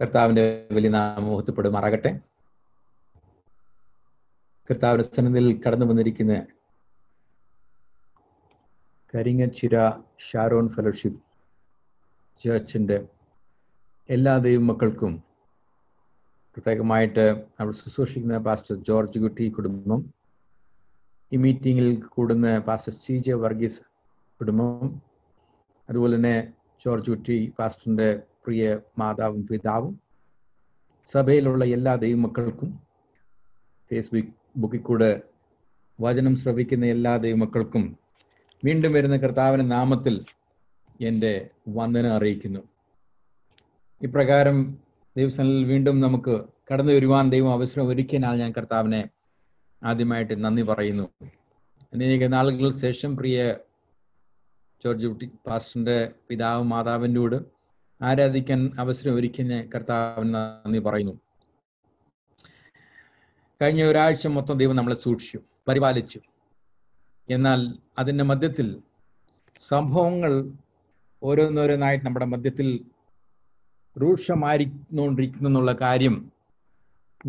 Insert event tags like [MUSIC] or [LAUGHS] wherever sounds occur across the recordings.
കർത്താവിന്റെ വലിയ നാമോഹത്തപ്പെടുമാറാകട്ടെ കർത്താവിന്റെ സന്നദ്ധയിൽ കടന്നു വന്നിരിക്കുന്ന കരിങ്ങച്ചിര ഷാരോൺ ഫെലോഷിപ്പ് ചേർച്ചിന്റെ എല്ലാ ദൈവമക്കൾക്കും പ്രത്യേകമായിട്ട് നമ്മൾ ശുശ്രൂഷിക്കുന്ന പാസ്റ്റർ ജോർജ് കുട്ടി കുടുംബം ഈ മീറ്റിങ്ങിൽ കൂടുന്ന പാസ്റ്റർ സി ജെ വർഗീസ് കുടുംബം അതുപോലെ തന്നെ ജോർജ് കുട്ടി പാസ്റ്ററിന്റെ പ്രിയ മാതാവും പിതാവും സഭയിലുള്ള എല്ലാ ദൈവമക്കൾക്കും ഫേസ്ബുക്ക് ബുക്കിൽ കൂടെ വചനം ശ്രവിക്കുന്ന എല്ലാ ദൈവമക്കൾക്കും വീണ്ടും വരുന്ന കർത്താവിൻ്റെ നാമത്തിൽ എൻ്റെ വന്ദന അറിയിക്കുന്നു ഇപ്രകാരം ദൈവസനിൽ വീണ്ടും നമുക്ക് കടന്നു വരുവാൻ ദൈവം അവസരം ഒരുക്കിയാൽ ഞാൻ കർത്താവിനെ ആദ്യമായിട്ട് നന്ദി പറയുന്നു അനേക നാളുകൾ ശേഷം പ്രിയ ജോർജ് കുട്ടി പാസ്റ്ററിൻ്റെ പിതാവും മാതാവിൻ്റെ കൂടെ ആരാധിക്കാൻ അവസരം ഒരുക്കുന്ന കർത്താവിന് നന്ദി പറയുന്നു കഴിഞ്ഞ ഒരാഴ്ച മൊത്തം ദൈവം നമ്മളെ സൂക്ഷിച്ചു പരിപാലിച്ചു എന്നാൽ അതിൻ്റെ മധ്യത്തിൽ സംഭവങ്ങൾ ഓരോന്നോരോന്നായിട്ട് നമ്മുടെ മധ്യത്തിൽ രൂക്ഷമായിരിക്കുന്നുകൊണ്ടിരിക്കുന്നു എന്നുള്ള കാര്യം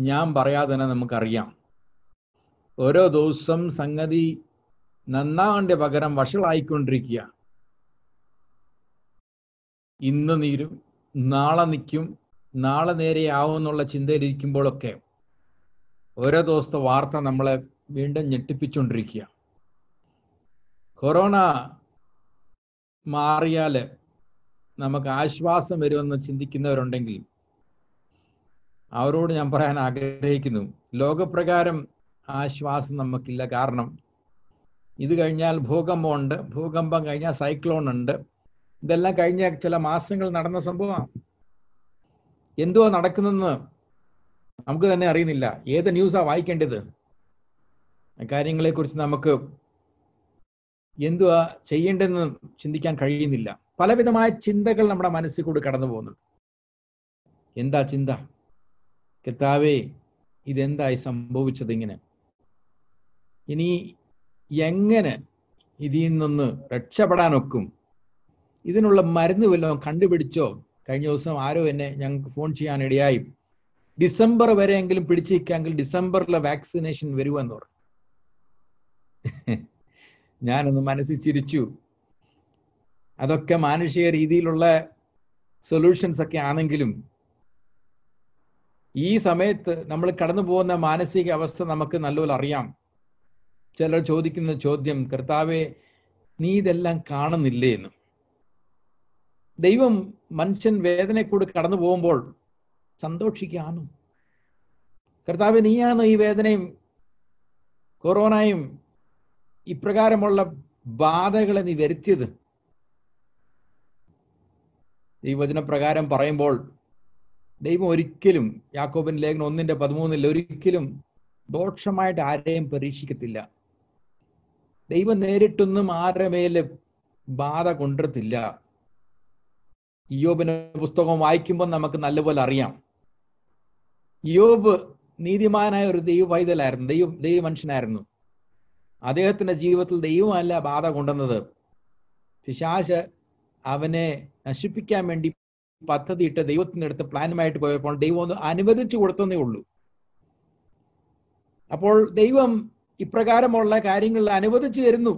ഞാൻ പറയാതെ തന്നെ നമുക്കറിയാം ഓരോ ദിവസം സംഗതി നന്നാവേണ്ട പകരം വഷളായിക്കൊണ്ടിരിക്കുകയാണ് ഇന്ന് നീരും നാളെ നിൽക്കും നാളെ നേരെയാവും എന്നുള്ള ചിന്തയിലിരിക്കുമ്പോഴൊക്കെ ഓരോ ദിവസത്തെ വാർത്ത നമ്മളെ വീണ്ടും ഞെട്ടിപ്പിച്ചുകൊണ്ടിരിക്കുക കൊറോണ മാറിയാൽ നമുക്ക് ആശ്വാസം വരുമെന്ന് ചിന്തിക്കുന്നവരുണ്ടെങ്കിൽ അവരോട് ഞാൻ പറയാൻ ആഗ്രഹിക്കുന്നു ലോകപ്രകാരം ആശ്വാസം നമുക്കില്ല കാരണം ഇത് കഴിഞ്ഞാൽ ഭൂകമ്പമുണ്ട് ഭൂകമ്പം കഴിഞ്ഞാൽ സൈക്ലോൺ ഉണ്ട് ഇതെല്ലാം കഴിഞ്ഞ ചില മാസങ്ങൾ നടന്ന സംഭവമാണ് എന്തുവാ നടക്കുന്നതെന്ന് നമുക്ക് തന്നെ അറിയുന്നില്ല ഏത് ന്യൂസാ വായിക്കേണ്ടത് കാര്യങ്ങളെക്കുറിച്ച് നമുക്ക് എന്തുവാ ചെയ്യേണ്ടതെന്ന് ചിന്തിക്കാൻ കഴിയുന്നില്ല പലവിധമായ ചിന്തകൾ നമ്മുടെ മനസ്സിൽ കൂടി കടന്നു പോകുന്നുണ്ട് എന്താ ചിന്ത കിത്താവേ ഇതെന്തായി സംഭവിച്ചത് ഇങ്ങനെ ഇനി എങ്ങനെ ഇതിൽ നിന്ന് രക്ഷപ്പെടാനൊക്കും ഇതിനുള്ള മരുന്ന് വല്ലതും കണ്ടുപിടിച്ചോ കഴിഞ്ഞ ദിവസം ആരോ എന്നെ ഞങ്ങൾക്ക് ഫോൺ ചെയ്യാനിടയായി ഡിസംബർ വരെയെങ്കിലും പിടിച്ചിരിക്കാമെങ്കിൽ ഡിസംബറിലെ വാക്സിനേഷൻ വരുമെന്ന് പറഞ്ഞു [LAUGHS] ഞാനൊന്ന് മനസ്സിൽ ചിരിച്ചു അതൊക്കെ മാനുഷിക രീതിയിലുള്ള സൊല്യൂഷൻസ് ഒക്കെ ആണെങ്കിലും ഈ സമയത്ത് നമ്മൾ കടന്നു പോകുന്ന മാനസിക അവസ്ഥ നമുക്ക് നല്ലപോലെ അറിയാം ചിലർ ചോദിക്കുന്ന ചോദ്യം കർത്താവെ നീ ഇതെല്ലാം കാണുന്നില്ലേ എന്ന് ദൈവം മനുഷ്യൻ കൂടെ കടന്നു പോകുമ്പോൾ സന്തോഷിക്കാനും കർത്താവ് നീയാണ് ഈ വേദനയും കൊറോണയും ഇപ്രകാരമുള്ള ബാധകളെ നീ വരുത്തിയത് ഈ വചനപ്രകാരം പറയുമ്പോൾ ദൈവം ഒരിക്കലും യാക്കോബിൻ ലേഖനം ഒന്നിന്റെ പതിമൂന്നിൽ ഒരിക്കലും ദോഷമായിട്ട് ആരെയും പരീക്ഷിക്കത്തില്ല ദൈവം നേരിട്ടൊന്നും ആരുടെ മേലെ ബാധ കൊണ്ടിരത്തില്ല യോബിന് പുസ്തകം വായിക്കുമ്പോൾ നമുക്ക് നല്ലപോലെ അറിയാം യോബ് നീതിമാനായ ഒരു ദൈവ പൈതലായിരുന്നു ദൈവ ദൈവ മനുഷ്യനായിരുന്നു അദ്ദേഹത്തിന്റെ ജീവിതത്തിൽ ദൈവമല്ല ബാധ കൊണ്ടുവന്നത് പിശാശ് അവനെ നശിപ്പിക്കാൻ വേണ്ടി പദ്ധതിയിട്ട് ദൈവത്തിൻ്റെ അടുത്ത് പ്ലാനുമായിട്ട് പോയപ്പോൾ ദൈവം ഒന്ന് അനുവദിച്ചു കൊടുത്തതേ ഉള്ളൂ അപ്പോൾ ദൈവം ഇപ്രകാരമുള്ള കാര്യങ്ങളിൽ അനുവദിച്ചു തരുന്നു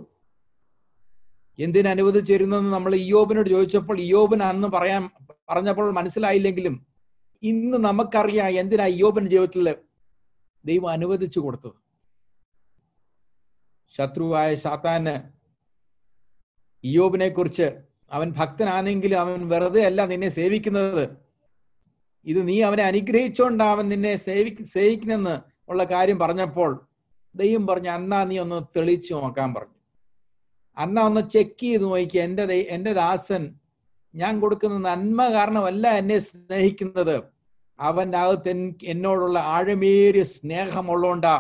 എന്തിനനുവദിച്ചിരുന്നെന്ന് നമ്മൾ ഇയോബിനോട് ചോദിച്ചപ്പോൾ ഇയോബൻ അന്ന് പറയാൻ പറഞ്ഞപ്പോൾ മനസ്സിലായില്ലെങ്കിലും ഇന്ന് നമുക്കറിയാം എന്തിനാ ഇയോബിന്റെ ജീവിതത്തിൽ ദൈവം അനുവദിച്ചു കൊടുത്തത് ശത്രുവായ സാത്താന് ഇയോബിനെ കുറിച്ച് അവൻ ഭക്തനാണെങ്കിലും അവൻ വെറുതെ അല്ല നിന്നെ സേവിക്കുന്നത് ഇത് നീ അവനെ അനുഗ്രഹിച്ചോണ്ടാവൻ അവൻ നിന്നെ സേവി സേവിക്കണമെന്ന് ഉള്ള കാര്യം പറഞ്ഞപ്പോൾ ദൈവം പറഞ്ഞു അന്നാ നീ ഒന്ന് തെളിച്ചു നോക്കാൻ പറഞ്ഞു അന്ന ഒന്ന് ചെക്ക് ചെയ്ത് നോക്കി എൻ്റെ എൻ്റെ ദാസൻ ഞാൻ കൊടുക്കുന്ന നന്മ കാരണമല്ല എന്നെ സ്നേഹിക്കുന്നത് അവൻ്റെ അകത്ത് എന്നോടുള്ള ആഴമേറിയ സ്നേഹമുള്ളോണ്ടാ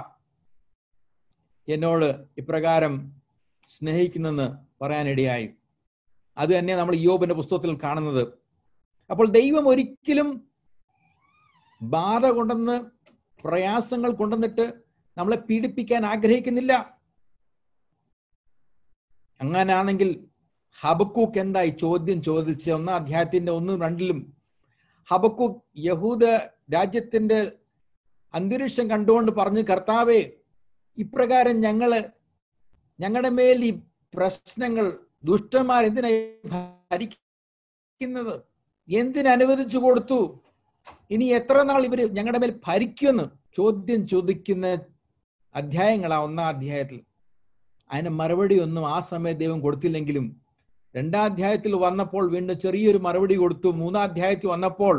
എന്നോട് ഇപ്രകാരം സ്നേഹിക്കുന്നെന്ന് പറയാനിടയായി അത് തന്നെ നമ്മൾ യോബിന്റെ പുസ്തകത്തിൽ കാണുന്നത് അപ്പോൾ ദൈവം ഒരിക്കലും ബാധ കൊണ്ടെന്ന് പ്രയാസങ്ങൾ കൊണ്ടുവന്നിട്ട് നമ്മളെ പീഡിപ്പിക്കാൻ ആഗ്രഹിക്കുന്നില്ല അങ്ങനാണെങ്കിൽ ഹബക്കൂക്ക് എന്തായി ചോദ്യം ചോദിച്ച ഒന്നാം അധ്യായത്തിന്റെ ഒന്നും രണ്ടിലും ഹബക്കൂക്ക് യഹൂദ രാജ്യത്തിന്റെ അന്തരീക്ഷം കണ്ടുകൊണ്ട് പറഞ്ഞു കർത്താവേ ഇപ്രകാരം ഞങ്ങള് ഞങ്ങളുടെ മേൽ ഈ പ്രശ്നങ്ങൾ ദുഷ്ടന്മാർ എന്തിനുന്നത് എന്തിനനുവദിച്ചു കൊടുത്തു ഇനി എത്ര നാൾ ഇവര് ഞങ്ങളുടെ മേൽ ഭരിക്കുമെന്ന് ചോദ്യം ചോദിക്കുന്ന അധ്യായങ്ങളാ ഒന്നാം അധ്യായത്തിൽ അതിന് മറുപടിയൊന്നും ആ സമയത്ത് ദൈവം കൊടുത്തില്ലെങ്കിലും രണ്ടാധ്യായത്തിൽ വന്നപ്പോൾ വീണ്ടും ചെറിയൊരു മറുപടി കൊടുത്തു മൂന്നാധ്യായത്തിൽ വന്നപ്പോൾ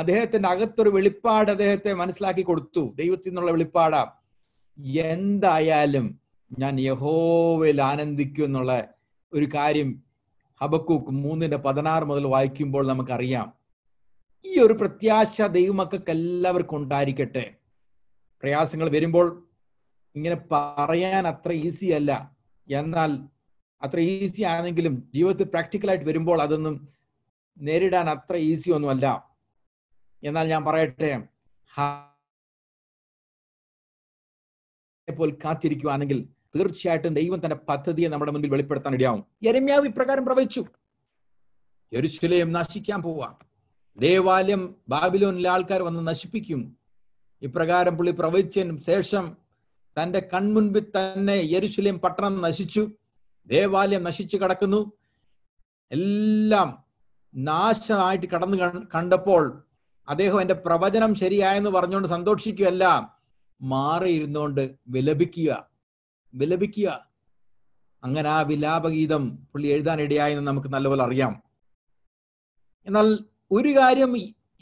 അദ്ദേഹത്തിന്റെ അകത്തൊരു വെളിപ്പാട് അദ്ദേഹത്തെ മനസ്സിലാക്കി കൊടുത്തു ദൈവത്തിൽ നിന്നുള്ള വെളിപ്പാടാ എന്തായാലും ഞാൻ യഹോവയിൽ ആനന്ദിക്കും എന്നുള്ള ഒരു കാര്യം ഹബക്കൂക്ക് മൂന്നിന്റെ പതിനാറ് മുതൽ വായിക്കുമ്പോൾ നമുക്കറിയാം ഈ ഒരു പ്രത്യാശ ദൈവമക്കൾക്ക് എല്ലാവർക്കും ഉണ്ടായിരിക്കട്ടെ പ്രയാസങ്ങൾ വരുമ്പോൾ ഇങ്ങനെ പറയാൻ അത്ര ഈസി അല്ല എന്നാൽ അത്ര ഈസി ആണെങ്കിലും ജീവിതത്തിൽ പ്രാക്ടിക്കലായിട്ട് വരുമ്പോൾ അതൊന്നും നേരിടാൻ അത്ര ഈസി ഒന്നുമല്ല എന്നാൽ ഞാൻ പറയട്ടെ പോൽ കാത്തിരിക്കുവാണെങ്കിൽ തീർച്ചയായിട്ടും ദൈവം തന്റെ പദ്ധതിയെ നമ്മുടെ മുമ്പിൽ വെളിപ്പെടുത്താൻ ഇടയാവും യരമ്യാവ് ഇപ്രകാരം പ്രവചിച്ചു യരുശലേം നശിക്കാൻ പോവാ ദേവാലയം ബാബിലോണിലെ ആൾക്കാർ വന്ന് നശിപ്പിക്കും ഇപ്രകാരം പുള്ളി പ്രവചിച്ചതിന് ശേഷം തന്റെ കൺമുൻപിൽ തന്നെ യരുശലേം പട്ടണം നശിച്ചു ദേവാലയം നശിച്ചു കിടക്കുന്നു എല്ലാം നാശമായിട്ട് കടന്നു കണ്ടപ്പോൾ അദ്ദേഹം എന്റെ പ്രവചനം ശരിയായെന്ന് പറഞ്ഞുകൊണ്ട് സന്തോഷിക്കുകയല്ല മാറിയിരുന്നുകൊണ്ട് വിലപിക്കുക വിലപിക്കുക അങ്ങനെ ആ വിലാപഗീതം പുള്ളി എഴുതാനിടയായെന്ന് നമുക്ക് നല്ലപോലെ അറിയാം എന്നാൽ ഒരു കാര്യം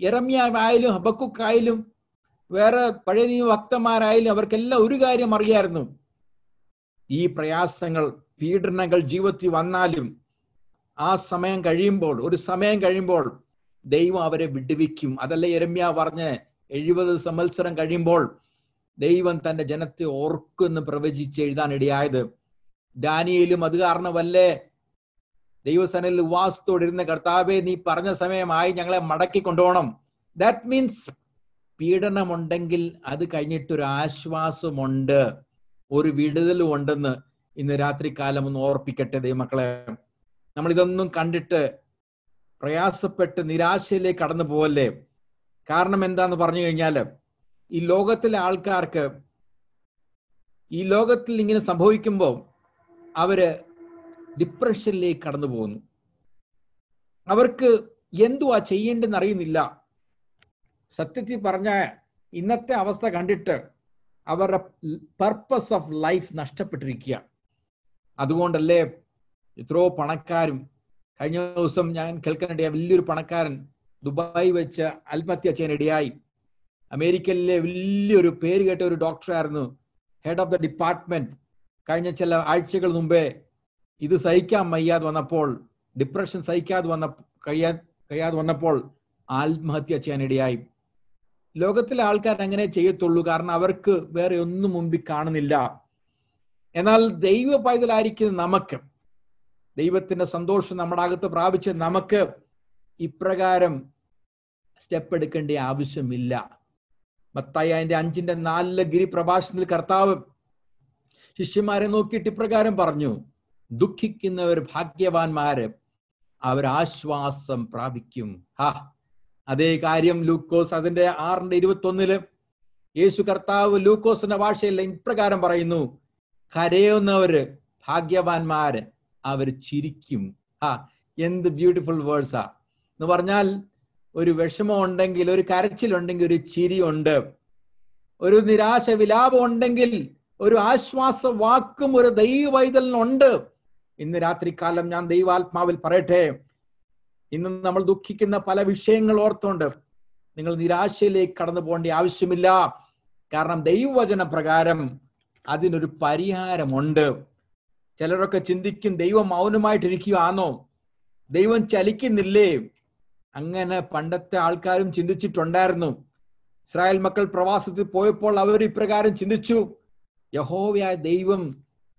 എരമ്യായാലും ഹബക്കുക്കായാലും വേറെ പഴയ നിയമഭക്തന്മാരായാലും അവർക്കെല്ലാം ഒരു കാര്യം അറിയായിരുന്നു ഈ പ്രയാസങ്ങൾ പീഡനങ്ങൾ ജീവിതത്തിൽ വന്നാലും ആ സമയം കഴിയുമ്പോൾ ഒരു സമയം കഴിയുമ്പോൾ ദൈവം അവരെ വിടുവിക്കും അതല്ല എരമ്യ പറഞ്ഞ് എഴുപത് സംവത്സരം കഴിയുമ്പോൾ ദൈവം തന്റെ ജനത്തെ ഓർക്കുമെന്ന് പ്രവചിച്ച് എഴുതാൻ ഇടയായത് ദാനിയയിലും അത് കാരണമല്ലേ ദൈവസനയിൽ ഉപവാസത്തോടിരുന്ന കർത്താവെ നീ പറഞ്ഞ സമയമായി ഞങ്ങളെ മടക്കി കൊണ്ടുപോകണം ദാറ്റ് മീൻസ് പീഡനമുണ്ടെങ്കിൽ അത് കഴിഞ്ഞിട്ടൊരു ആശ്വാസമുണ്ട് ഒരു വിടുതലും ഉണ്ടെന്ന് ഇന്ന് രാത്രി കാലം ഒന്ന് ഓർപ്പിക്കട്ടെ ദൈവമക്കളെ നമ്മൾ ഇതൊന്നും കണ്ടിട്ട് പ്രയാസപ്പെട്ട് നിരാശയിലേക്ക് കടന്നു പോവല്ലേ കാരണം എന്താന്ന് പറഞ്ഞു കഴിഞ്ഞാൽ ഈ ലോകത്തിലെ ആൾക്കാർക്ക് ഈ ലോകത്തിൽ ഇങ്ങനെ സംഭവിക്കുമ്പോൾ അവര് ഡിപ്രഷനിലേക്ക് കടന്നു പോകുന്നു അവർക്ക് എന്തുവാ ചെയ്യേണ്ടെന്ന് അറിയുന്നില്ല സത്യത്തിൽ പറഞ്ഞ ഇന്നത്തെ അവസ്ഥ കണ്ടിട്ട് അവരുടെ പർപ്പസ് ഓഫ് ലൈഫ് നഷ്ടപ്പെട്ടിരിക്കുക അതുകൊണ്ടല്ലേ എത്രയോ പണക്കാരും കഴിഞ്ഞ ദിവസം ഞാൻ കേൾക്കാനിടയായ വലിയൊരു പണക്കാരൻ ദുബായി വെച്ച് ആത്മഹത്യ ചെയ്യാനിടയായി അമേരിക്കയിലെ വലിയൊരു പേര് കേട്ട ഒരു ഡോക്ടറായിരുന്നു ഹെഡ് ഓഫ് ദ ഡിപ്പാർട്ട്മെന്റ് കഴിഞ്ഞ ചില ആഴ്ചകൾ മുമ്പേ ഇത് സഹിക്കാൻ വയ്യാതെ വന്നപ്പോൾ ഡിപ്രഷൻ സഹിക്കാതെ വന്ന കഴിയാ കഴിയാതെ വന്നപ്പോൾ ആത്മഹത്യ ചെയ്യാനിടയായി ലോകത്തിലെ ആൾക്കാർ അങ്ങനെ ചെയ്യത്തുള്ളൂ കാരണം അവർക്ക് വേറെ ഒന്നും മുമ്പിൽ കാണുന്നില്ല എന്നാൽ ദൈവ പൈതലായിരിക്കുന്ന നമുക്ക് ദൈവത്തിന്റെ സന്തോഷം നമ്മുടെ അകത്ത് പ്രാപിച്ച് നമുക്ക് ഇപ്രകാരം സ്റ്റെപ്പ് എടുക്കേണ്ട ആവശ്യമില്ല മത്തായി അതിന്റെ അഞ്ചിന്റെ നാലിലെ പ്രഭാഷണത്തിൽ കർത്താവ് ശിഷ്യന്മാരെ നോക്കിയിട്ട് ഇപ്രകാരം പറഞ്ഞു ദുഃഖിക്കുന്നവർ ഭാഗ്യവാന്മാര് അവർ ആശ്വാസം പ്രാപിക്കും ഹാ അതേ കാര്യം ലൂക്കോസ് അതിന്റെ ആറിന്റെ ഇരുപത്തൊന്നില് യേശു കർത്താവ് ലൂക്കോസിന്റെ ഭാഷയിൽ ഇപ്രകാരം പറയുന്നു കരയുന്നവര് ഭാഗ്യവാന്മാര് അവർ ചിരിക്കും ആ എന്ത് ബ്യൂട്ടിഫുൾ ആ എന്ന് പറഞ്ഞാൽ ഒരു വിഷമം ഉണ്ടെങ്കിൽ ഒരു കരച്ചിലുണ്ടെങ്കിൽ ഒരു ചിരി ഉണ്ട് ഒരു നിരാശ വിലാപം ഉണ്ടെങ്കിൽ ഒരു ആശ്വാസ വാക്കും ഒരു ദൈവവൈതലിനുണ്ട് ഇന്ന് കാലം ഞാൻ ദൈവാത്മാവിൽ പറയട്ടെ ഇന്ന് നമ്മൾ ദുഃഖിക്കുന്ന പല വിഷയങ്ങൾ ഓർത്തുകൊണ്ട് നിങ്ങൾ നിരാശയിലേക്ക് കടന്നു പോകേണ്ട ആവശ്യമില്ല കാരണം ദൈവവചന പ്രകാരം അതിനൊരു പരിഹാരമുണ്ട് ചിലരൊക്കെ ചിന്തിക്കും ദൈവം മൗനമായിട്ടിരിക്കുകയാണോ ദൈവം ചലിക്കുന്നില്ലേ അങ്ങനെ പണ്ടത്തെ ആൾക്കാരും ചിന്തിച്ചിട്ടുണ്ടായിരുന്നു ഇസ്രായേൽ മക്കൾ പ്രവാസത്തിൽ പോയപ്പോൾ അവർ ഇപ്രകാരം ചിന്തിച്ചു യഹോവയായ ദൈവം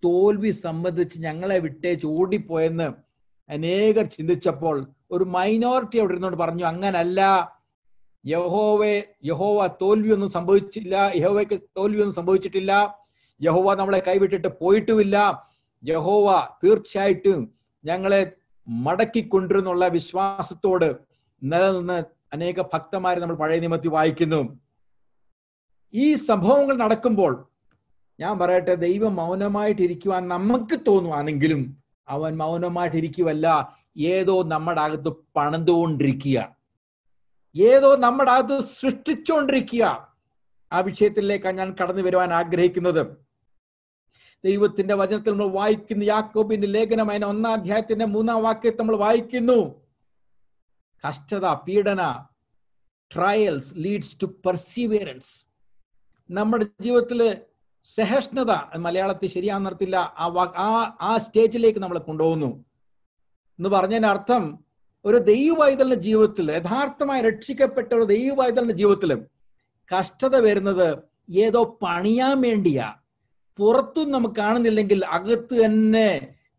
തോൽവി സംബന്ധിച്ച് ഞങ്ങളെ വിട്ടേച്ച് ഓടിപ്പോയെന്ന് അനേകർ ചിന്തിച്ചപ്പോൾ ഒരു മൈനോറിറ്റി അവിടെ ഇരുന്നോട് പറഞ്ഞു അങ്ങനല്ല യഹോവെ യഹോവ തോൽവിയൊന്നും സംഭവിച്ചില്ല യഹോവയ്ക്ക് തോൽവിയൊന്നും സംഭവിച്ചിട്ടില്ല യഹോവ നമ്മളെ കൈവിട്ടിട്ട് പോയിട്ടുമില്ല യഹോവ തീർച്ചയായിട്ടും ഞങ്ങളെ മടക്കിക്കൊണ്ടിരുന്നുള്ള വിശ്വാസത്തോട് നിലനിന്ന് അനേക ഭക്തന്മാരെ നമ്മൾ പഴയ നിയമത്തിൽ വായിക്കുന്നു ഈ സംഭവങ്ങൾ നടക്കുമ്പോൾ ഞാൻ പറയട്ടെ ദൈവം മൗനമായിട്ടിരിക്കുവാൻ നമുക്ക് തോന്നുവാണെങ്കിലും അവൻ മൗനമായിട്ടിരിക്കുവല്ല ഏതോ നമ്മുടെ അകത്ത് പണിതുകൊണ്ടിരിക്കുക ഏതോ നമ്മുടെ അകത്ത് സൃഷ്ടിച്ചുകൊണ്ടിരിക്കുക ആ വിഷയത്തിലേക്കാണ് ഞാൻ കടന്നു വരുവാൻ ആഗ്രഹിക്കുന്നത് ദൈവത്തിന്റെ വചനത്തിൽ നമ്മൾ വായിക്കുന്ന യാക്കോബിന്റെ ലേഖനം അതിന് ഒന്നാം അധ്യായത്തിന്റെ മൂന്നാം വാക്യത്തെ നമ്മൾ വായിക്കുന്നു കഷ്ടത പീഡന ട്രയൽസ് ലീഡ്സ് ടു പെർസീവിയറൻസ് നമ്മുടെ ജീവിതത്തില് സഹിഷ്ണുത മലയാളത്തിൽ ശരിയാൻ നിർത്തില്ല ആ ആ ആ സ്റ്റേജിലേക്ക് നമ്മളെ കൊണ്ടുപോകുന്നു എന്ന് പറഞ്ഞതിന്റെ അർത്ഥം ഒരു ദൈവവൈതലിന്റെ ജീവിതത്തിൽ യഥാർത്ഥമായി രക്ഷിക്കപ്പെട്ട ഒരു ദൈവവൈതലിന്റെ ജീവിതത്തിൽ കഷ്ടത വരുന്നത് ഏതോ പണിയാൻ വേണ്ടിയാ പുറത്തും നമുക്ക് കാണുന്നില്ലെങ്കിൽ അകത്ത് തന്നെ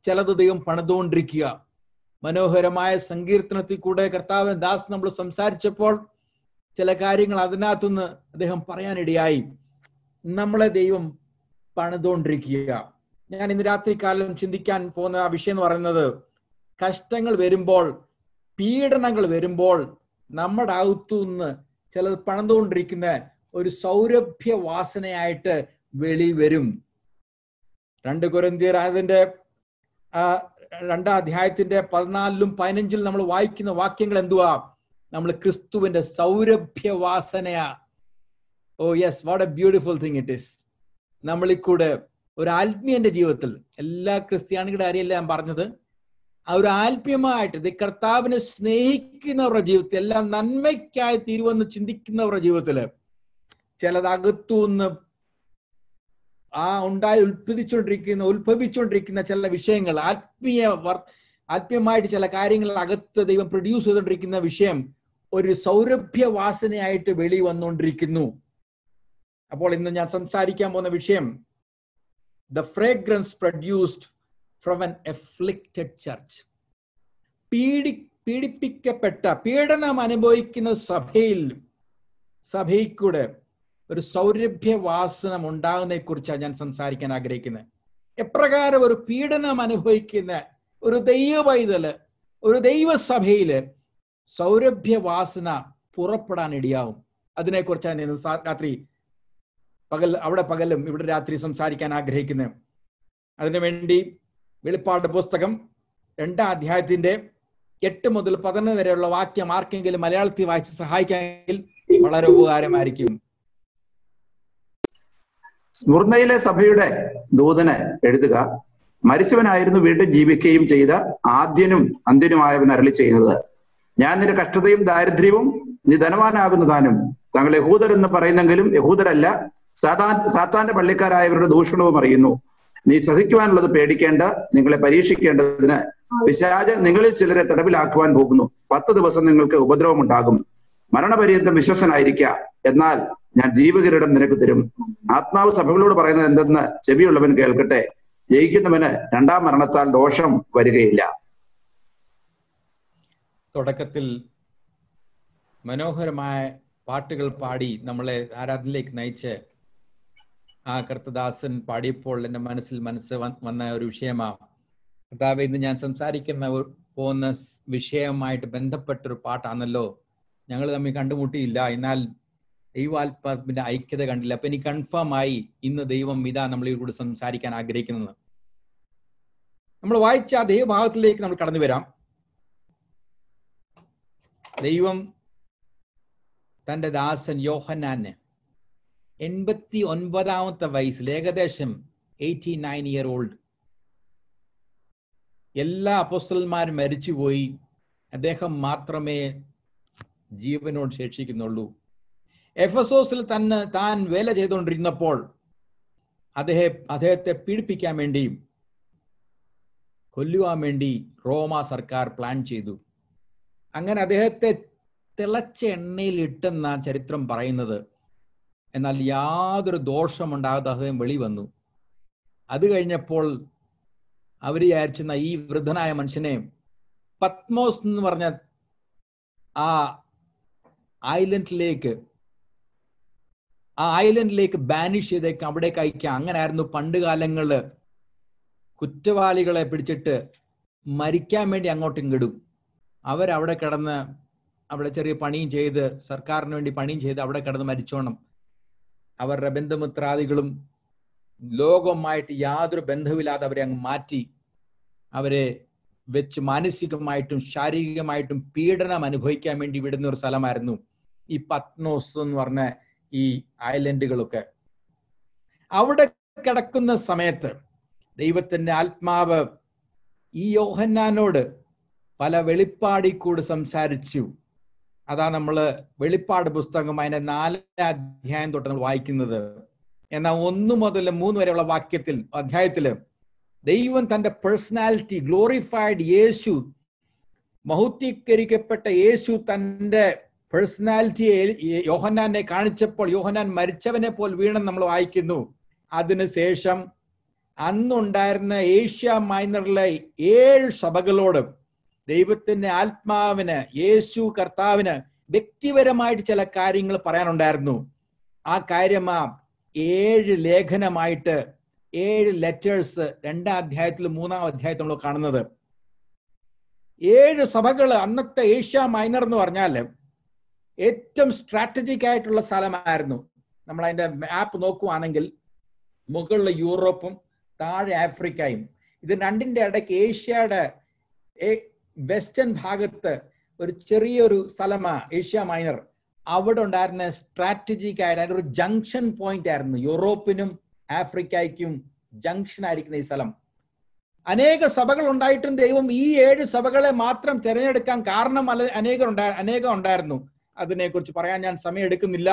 ചിലത് ദൈവം പണിതുകൊണ്ടിരിക്കുക മനോഹരമായ സങ്കീർത്തനത്തിൽ കൂടെ കർത്താവൻ ദാസ് നമ്മൾ സംസാരിച്ചപ്പോൾ ചില കാര്യങ്ങൾ അതിനകത്തുനിന്ന് അദ്ദേഹം പറയാനിടയായി നമ്മളെ ദൈവം പണിതുകൊണ്ടിരിക്കുക ഞാൻ ഇന്ന് രാത്രി കാലം ചിന്തിക്കാൻ പോകുന്ന ആ വിഷയം എന്ന് പറയുന്നത് കഷ്ടങ്ങൾ വരുമ്പോൾ പീഡനങ്ങൾ വരുമ്പോൾ നമ്മുടെ അകത്തു നിന്ന് ചിലത് പണിതുകൊണ്ടിരിക്കുന്ന ഒരു സൗരഭ്യ വാസനയായിട്ട് വെളി വരും രണ്ട് കുരന്തിയർ അതിന്റെ രണ്ടാം അധ്യായത്തിന്റെ പതിനാലിലും പതിനഞ്ചിലും നമ്മൾ വായിക്കുന്ന വാക്യങ്ങൾ എന്തുവാ നമ്മൾ ക്രിസ്തുവിന്റെ സൗരഭ്യ വാസനയാ oh yes what a beautiful thing it is നമ്മളിക്കൂടെ ഒരു ആത്മീയന്റെ ജീവിതത്തിൽ എല്ലാ ക്രിസ്ത്യാനികളുടെ അറിയല്ല ഞാൻ പറഞ്ഞത് ആ ഒരു ആത്മീയമായിട്ട് കർത്താവിനെ സ്നേഹിക്കുന്നവരുടെ ജീവിതത്തിൽ എല്ലാം നന്മയ്ക്കായി തീരുവെന്ന് ചിന്തിക്കുന്നവരുടെ ജീവിതത്തില് ചിലതകത്തു നിന്ന് ആ ഉണ്ടായി ഉത്ഭവിച്ചുകൊണ്ടിരിക്കുന്ന ഉത്ഭവിച്ചുകൊണ്ടിരിക്കുന്ന ചില വിഷയങ്ങൾ ആത്മീയ ആത്മീയമായിട്ട് ചില കാര്യങ്ങൾ അകത്ത് ദൈവം പ്രൊഡ്യൂസ് ചെയ്തുകൊണ്ടിരിക്കുന്ന വിഷയം ഒരു സൗരഭ്യ വാസനയായിട്ട് വെളി വന്നുകൊണ്ടിരിക്കുന്നു അപ്പോൾ ഇന്ന് ഞാൻ സംസാരിക്കാൻ പോകുന്ന വിഷയം the fragrance produced from an afflicted church പീഡി പീഡിപ്പിക്കപ്പെട്ട പീഡനം അനുഭവിക്കുന്ന സഭയിൽ സഭയിക്കൂടെ ഒരു സൗരഭ്യവാസനം ഉണ്ടാകുന്നതിനെ കുറിച്ചാണ് ഞാൻ സംസാരിക്കാൻ ആഗ്രഹിക്കുന്നത് എപ്രകാരം ഒരു പീഡനം അനുഭവിക്കുന്ന ഒരു ദൈവ പൈതല് ഒരു ദൈവസഭയില് സൗരഭ്യവാസന പുറപ്പെടാൻ ഇടിയാവും അതിനെക്കുറിച്ചാണ് രാത്രി പകൽ അവിടെ പകലും ഇവിടെ രാത്രി സംസാരിക്കാൻ ആഗ്രഹിക്കുന്നത് അതിനുവേണ്ടി വെളിപ്പാട് പുസ്തകം രണ്ടാം അധ്യായത്തിന്റെ എട്ട് മുതൽ പതിനൊന്ന് വരെയുള്ള വാക്യം ആർക്കെങ്കിലും മലയാളത്തിൽ വായിച്ച് സഹായിക്കാമെങ്കിൽ വളരെ ഉപകാരമായിരിക്കും സ്മൃതയിലെ സഭയുടെ ദൂതന് എഴുതുക മരിച്ചവനായിരുന്നു വീണ്ടും ജീവിക്കുകയും ചെയ്ത ആദ്യനും അന്ത്യനുമായവൻ അരളി ചെയ്യുന്നത് ഞാൻ നിന്റെ കഷ്ടതയും ദാരിദ്ര്യവും നീ ധനവാനാകുന്നു താനും താങ്കൾ യഹൂദർ എന്ന് പറയുന്നെങ്കിലും യഹൂദരല്ല സാധാ സാത്താന്റെ പള്ളിക്കാരായവരുടെ ദൂഷണവും അറിയുന്നു നീ സഹിക്കുവാനുള്ളത് പേടിക്കേണ്ട നിങ്ങളെ പരീക്ഷിക്കേണ്ടതിന് വിശാജ നിങ്ങളിൽ ചിലരെ തടവിലാക്കുവാൻ പോകുന്നു പത്ത് ദിവസം നിങ്ങൾക്ക് ഉപദ്രവം ഉണ്ടാകും മരണപര്യന്തം വിശ്വസനായിരിക്കുക എന്നാൽ ഞാൻ ജീവകിരീടം നിനക്ക് തരും ആത്മാവ് സഭകളോട് പറയുന്നത് എന്തെന്ന് ചെവിയുള്ളവൻ കേൾക്കട്ടെ ജയിക്കുന്നവന് രണ്ടാം മരണത്താൽ ദോഷം വരികയില്ല തുടക്കത്തിൽ മനോഹരമായ പാട്ടുകൾ പാടി നമ്മളെ ആരാധനയിലേക്ക് നയിച്ച് ആ കർത്തദാസൻ പാടിയപ്പോൾ എൻ്റെ മനസ്സിൽ മനസ്സ് വന്ന ഒരു വിഷയമാണ് കർത്താവ് ഇന്ന് ഞാൻ സംസാരിക്കുന്ന പോകുന്ന വിഷയവുമായിട്ട് ബന്ധപ്പെട്ട ഒരു പാട്ടാണല്ലോ ഞങ്ങൾ തമ്മിൽ കണ്ടുമുട്ടിയില്ല എന്നാൽ ദൈവാത്മാത്മിന്റെ ഐക്യത കണ്ടില്ല അപ്പൊ എനിക്ക് കൺഫേം ആയി ഇന്ന് ദൈവം ഇതാ നമ്മൾ കൂടെ സംസാരിക്കാൻ ആഗ്രഹിക്കുന്നത് നമ്മൾ വായിച്ച ദൈവഭാഗത്തിലേക്ക് നമ്മൾ കടന്നു വരാം ദൈവം തൻ്റെ ദാസൻ യോഹനാന് എൺപത്തി ഒൻപതാമത്തെ വയസ്സിൽ ഏകദേശം എയ്റ്റി നയൻ ഇയർ ഓൾഡ് എല്ലാ അപ്പോസ്റ്റലന്മാരും മരിച്ചുപോയി അദ്ദേഹം മാത്രമേ ജീവനോട് ശേഷിക്കുന്നുള്ളൂ എഫസോസിൽ തന്നെ താൻ വേല ചെയ്തുകൊണ്ടിരുന്നപ്പോൾ അദ്ദേഹം അദ്ദേഹത്തെ പീഡിപ്പിക്കാൻ വേണ്ടി കൊല്ലുവാൻ വേണ്ടി റോമ സർക്കാർ പ്ലാൻ ചെയ്തു അങ്ങനെ അദ്ദേഹത്തെ തിളച്ച എണ്ണയിൽ ചരിത്രം പറയുന്നത് എന്നാൽ യാതൊരു ദോഷമുണ്ടാകാത്ത അദ്ദേഹം വെളി വന്നു അത് കഴിഞ്ഞപ്പോൾ അവർ വിചാരിച്ചിരുന്ന ഈ വൃദ്ധനായ മനുഷ്യനെ പത്മോസ് എന്ന് പറഞ്ഞ ആ ഐലൻഡിലേക്ക് ആ ഐലൻഡിലേക്ക് ബാനിഷ് ചെയ്തേക്ക് അവിടേക്ക് അയക്കുക അങ്ങനായിരുന്നു പണ്ട് കാലങ്ങളില് കുറ്റവാളികളെ പിടിച്ചിട്ട് മരിക്കാൻ വേണ്ടി അങ്ങോട്ടും കിടും അവരവിടെ കിടന്ന് അവിടെ ചെറിയ പണിയും ചെയ്ത് സർക്കാരിന് വേണ്ടി പണിയും ചെയ്ത് അവിടെ കിടന്ന് മരിച്ചോണം അവരുടെ ബന്ധുമിത്രാദികളും ലോകവുമായിട്ട് യാതൊരു ബന്ധമില്ലാതെ അവരെ അങ്ങ് മാറ്റി അവരെ വെച്ച് മാനസികമായിട്ടും ശാരീരികമായിട്ടും പീഡനം അനുഭവിക്കാൻ വേണ്ടി വിടുന്ന ഒരു സ്ഥലമായിരുന്നു ഈ പത്നോസ് എന്ന് പറഞ്ഞ ഈ ഐലൻഡുകളൊക്കെ അവിടെ കിടക്കുന്ന സമയത്ത് ദൈവത്തിന്റെ ആത്മാവ് ഈ യോഹന്നാനോട് പല വെളിപ്പാടി കൂടെ സംസാരിച്ചു അതാ നമ്മൾ വെളിപ്പാട് പുസ്തകം അതിന്റെ നാലാധ്യായം തൊട്ട് നമ്മൾ വായിക്കുന്നത് എന്നാൽ ഒന്നു മുതൽ മൂന്ന് വരെയുള്ള വാക്യത്തിൽ അധ്യായത്തിൽ ദൈവം തന്റെ പേഴ്സണാലിറ്റി ഗ്ലോറിഫൈഡ് യേശു മഹൂത്തീകരിക്കപ്പെട്ട യേശു തന്റെ പേഴ്സണാലിറ്റിയെ യോഹന്നാനെ കാണിച്ചപ്പോൾ യോഹന്നാൻ മരിച്ചവനെ പോൽ വീണെന്ന് നമ്മൾ വായിക്കുന്നു അതിനുശേഷം അന്നുണ്ടായിരുന്ന ഏഷ്യ മൈനറിലെ ഏഴ് സഭകളോടും ദൈവത്തിന്റെ ആത്മാവിന് യേശു കർത്താവിന് വ്യക്തിപരമായിട്ട് ചില കാര്യങ്ങൾ പറയാനുണ്ടായിരുന്നു ആ കാര്യം ആ ഏഴ് ലേഖനമായിട്ട് ഏഴ് ലെറ്റേഴ്സ് രണ്ടാം അധ്യായത്തിൽ മൂന്നാം അധ്യായത്തിൽ നമ്മൾ കാണുന്നത് ഏഴ് സഭകള് അന്നത്തെ ഏഷ്യ മൈനർ എന്ന് പറഞ്ഞാൽ ഏറ്റവും സ്ട്രാറ്റജിക് ആയിട്ടുള്ള സ്ഥലമായിരുന്നു നമ്മൾ അതിന്റെ മാപ്പ് നോക്കുവാണെങ്കിൽ മുകളിൽ യൂറോപ്പും താഴെ ആഫ്രിക്കയും ഇത് രണ്ടിന്റെ ഇടയ്ക്ക് ഏഷ്യയുടെ വെസ്റ്റേൺ ഭാഗത്ത് ഒരു ചെറിയൊരു സ്ഥലമാണ് ഏഷ്യ മൈനർ അവിടെ ഉണ്ടായിരുന്ന സ്ട്രാറ്റജിക് ആയിട്ട് ഒരു ജംഗ്ഷൻ പോയിന്റ് ആയിരുന്നു യൂറോപ്പിനും ആഫ്രിക്കയ്ക്കും ജംഗ്ഷൻ ആയിരിക്കുന്ന ഈ സ്ഥലം അനേക സഭകൾ ഉണ്ടായിട്ടും ദൈവം ഈ ഏഴ് സഭകളെ മാത്രം തിരഞ്ഞെടുക്കാൻ കാരണം അനേകം ഉണ്ടായി അനേകം ഉണ്ടായിരുന്നു അതിനെക്കുറിച്ച് പറയാൻ ഞാൻ സമയം എടുക്കുന്നില്ല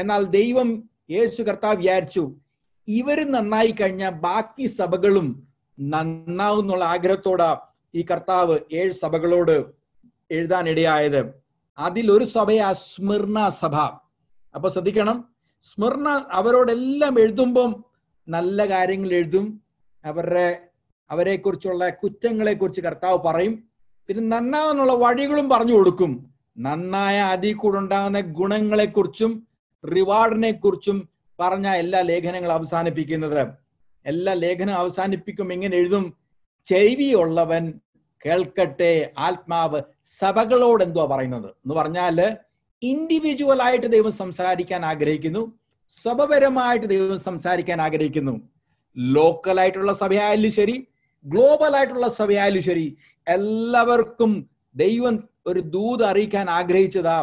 എന്നാൽ ദൈവം യേശു കർത്താവ് വിചാരിച്ചു ഇവർ നന്നായി കഴിഞ്ഞ ബാക്കി സഭകളും നന്നാവും എന്നുള്ള ആഗ്രഹത്തോടെ ഈ കർത്താവ് ഏഴ് സഭകളോട് എഴുതാനിടയായത് ഒരു സഭയാ സ്മിർണ സഭ അപ്പൊ ശ്രദ്ധിക്കണം സ്മിർണ അവരോടെല്ലാം എഴുതുമ്പം നല്ല കാര്യങ്ങൾ എഴുതും അവരുടെ അവരെ കുറിച്ചുള്ള കുറ്റങ്ങളെ കുറിച്ച് കർത്താവ് പറയും പിന്നെ നന്നാവാനുള്ള വഴികളും പറഞ്ഞു കൊടുക്കും നന്നായ അതിൽ കൂടെ ഉണ്ടാകുന്ന ഗുണങ്ങളെക്കുറിച്ചും റിവാർഡിനെ കുറിച്ചും പറഞ്ഞ എല്ലാ ലേഖനങ്ങളും അവസാനിപ്പിക്കുന്നത് എല്ലാ ലേഖനം അവസാനിപ്പിക്കും എങ്ങനെ എഴുതും ചെവിയുള്ളവൻ കേൾക്കട്ടെ ആത്മാവ് സഭകളോട് എന്തുവാ പറയുന്നത് എന്ന് പറഞ്ഞാൽ ഇൻഡിവിജ്വൽ ആയിട്ട് ദൈവം സംസാരിക്കാൻ ആഗ്രഹിക്കുന്നു സ്വഭപരമായിട്ട് ദൈവം സംസാരിക്കാൻ ആഗ്രഹിക്കുന്നു ലോക്കൽ ആയിട്ടുള്ള സഭയായാലും ശരി ഗ്ലോബൽ ആയിട്ടുള്ള സഭയായാലും ശരി എല്ലാവർക്കും ദൈവം ഒരു ദൂത് അറിയിക്കാൻ ആഗ്രഹിച്ചതാ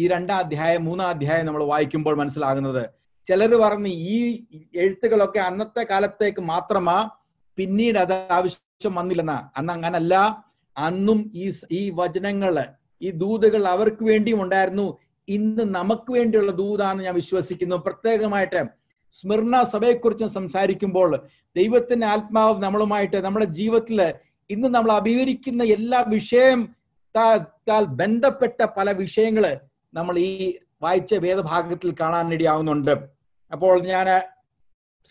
ഈ രണ്ടാം അധ്യായം മൂന്നാം അധ്യായം നമ്മൾ വായിക്കുമ്പോൾ മനസ്സിലാകുന്നത് ചിലർ പറഞ്ഞു ഈ എഴുത്തുകളൊക്കെ അന്നത്തെ കാലത്തേക്ക് മാത്രമാ പിന്നീട് അത് ആവശ്യം വന്നില്ലെന്നാ അന്ന് അങ്ങനല്ല അന്നും ഈ ഈ വചനങ്ങള് ഈ ദൂതുകൾ അവർക്ക് വേണ്ടിയും ഉണ്ടായിരുന്നു ഇന്ന് നമുക്ക് വേണ്ടിയുള്ള ദൂതാണെന്ന് ഞാൻ വിശ്വസിക്കുന്നു പ്രത്യേകമായിട്ട് സ്മിർണ സഭയെക്കുറിച്ച് സംസാരിക്കുമ്പോൾ ദൈവത്തിന്റെ ആത്മാവ് നമ്മളുമായിട്ട് നമ്മുടെ ജീവിതത്തിൽ ഇന്ന് നമ്മൾ അഭിവരിക്കുന്ന എല്ലാ വിഷയം ബന്ധപ്പെട്ട പല വിഷയങ്ങള് നമ്മൾ ഈ വായിച്ച വേദഭാഗത്തിൽ കാണാനിടയാവുന്നുണ്ട് അപ്പോൾ ഞാൻ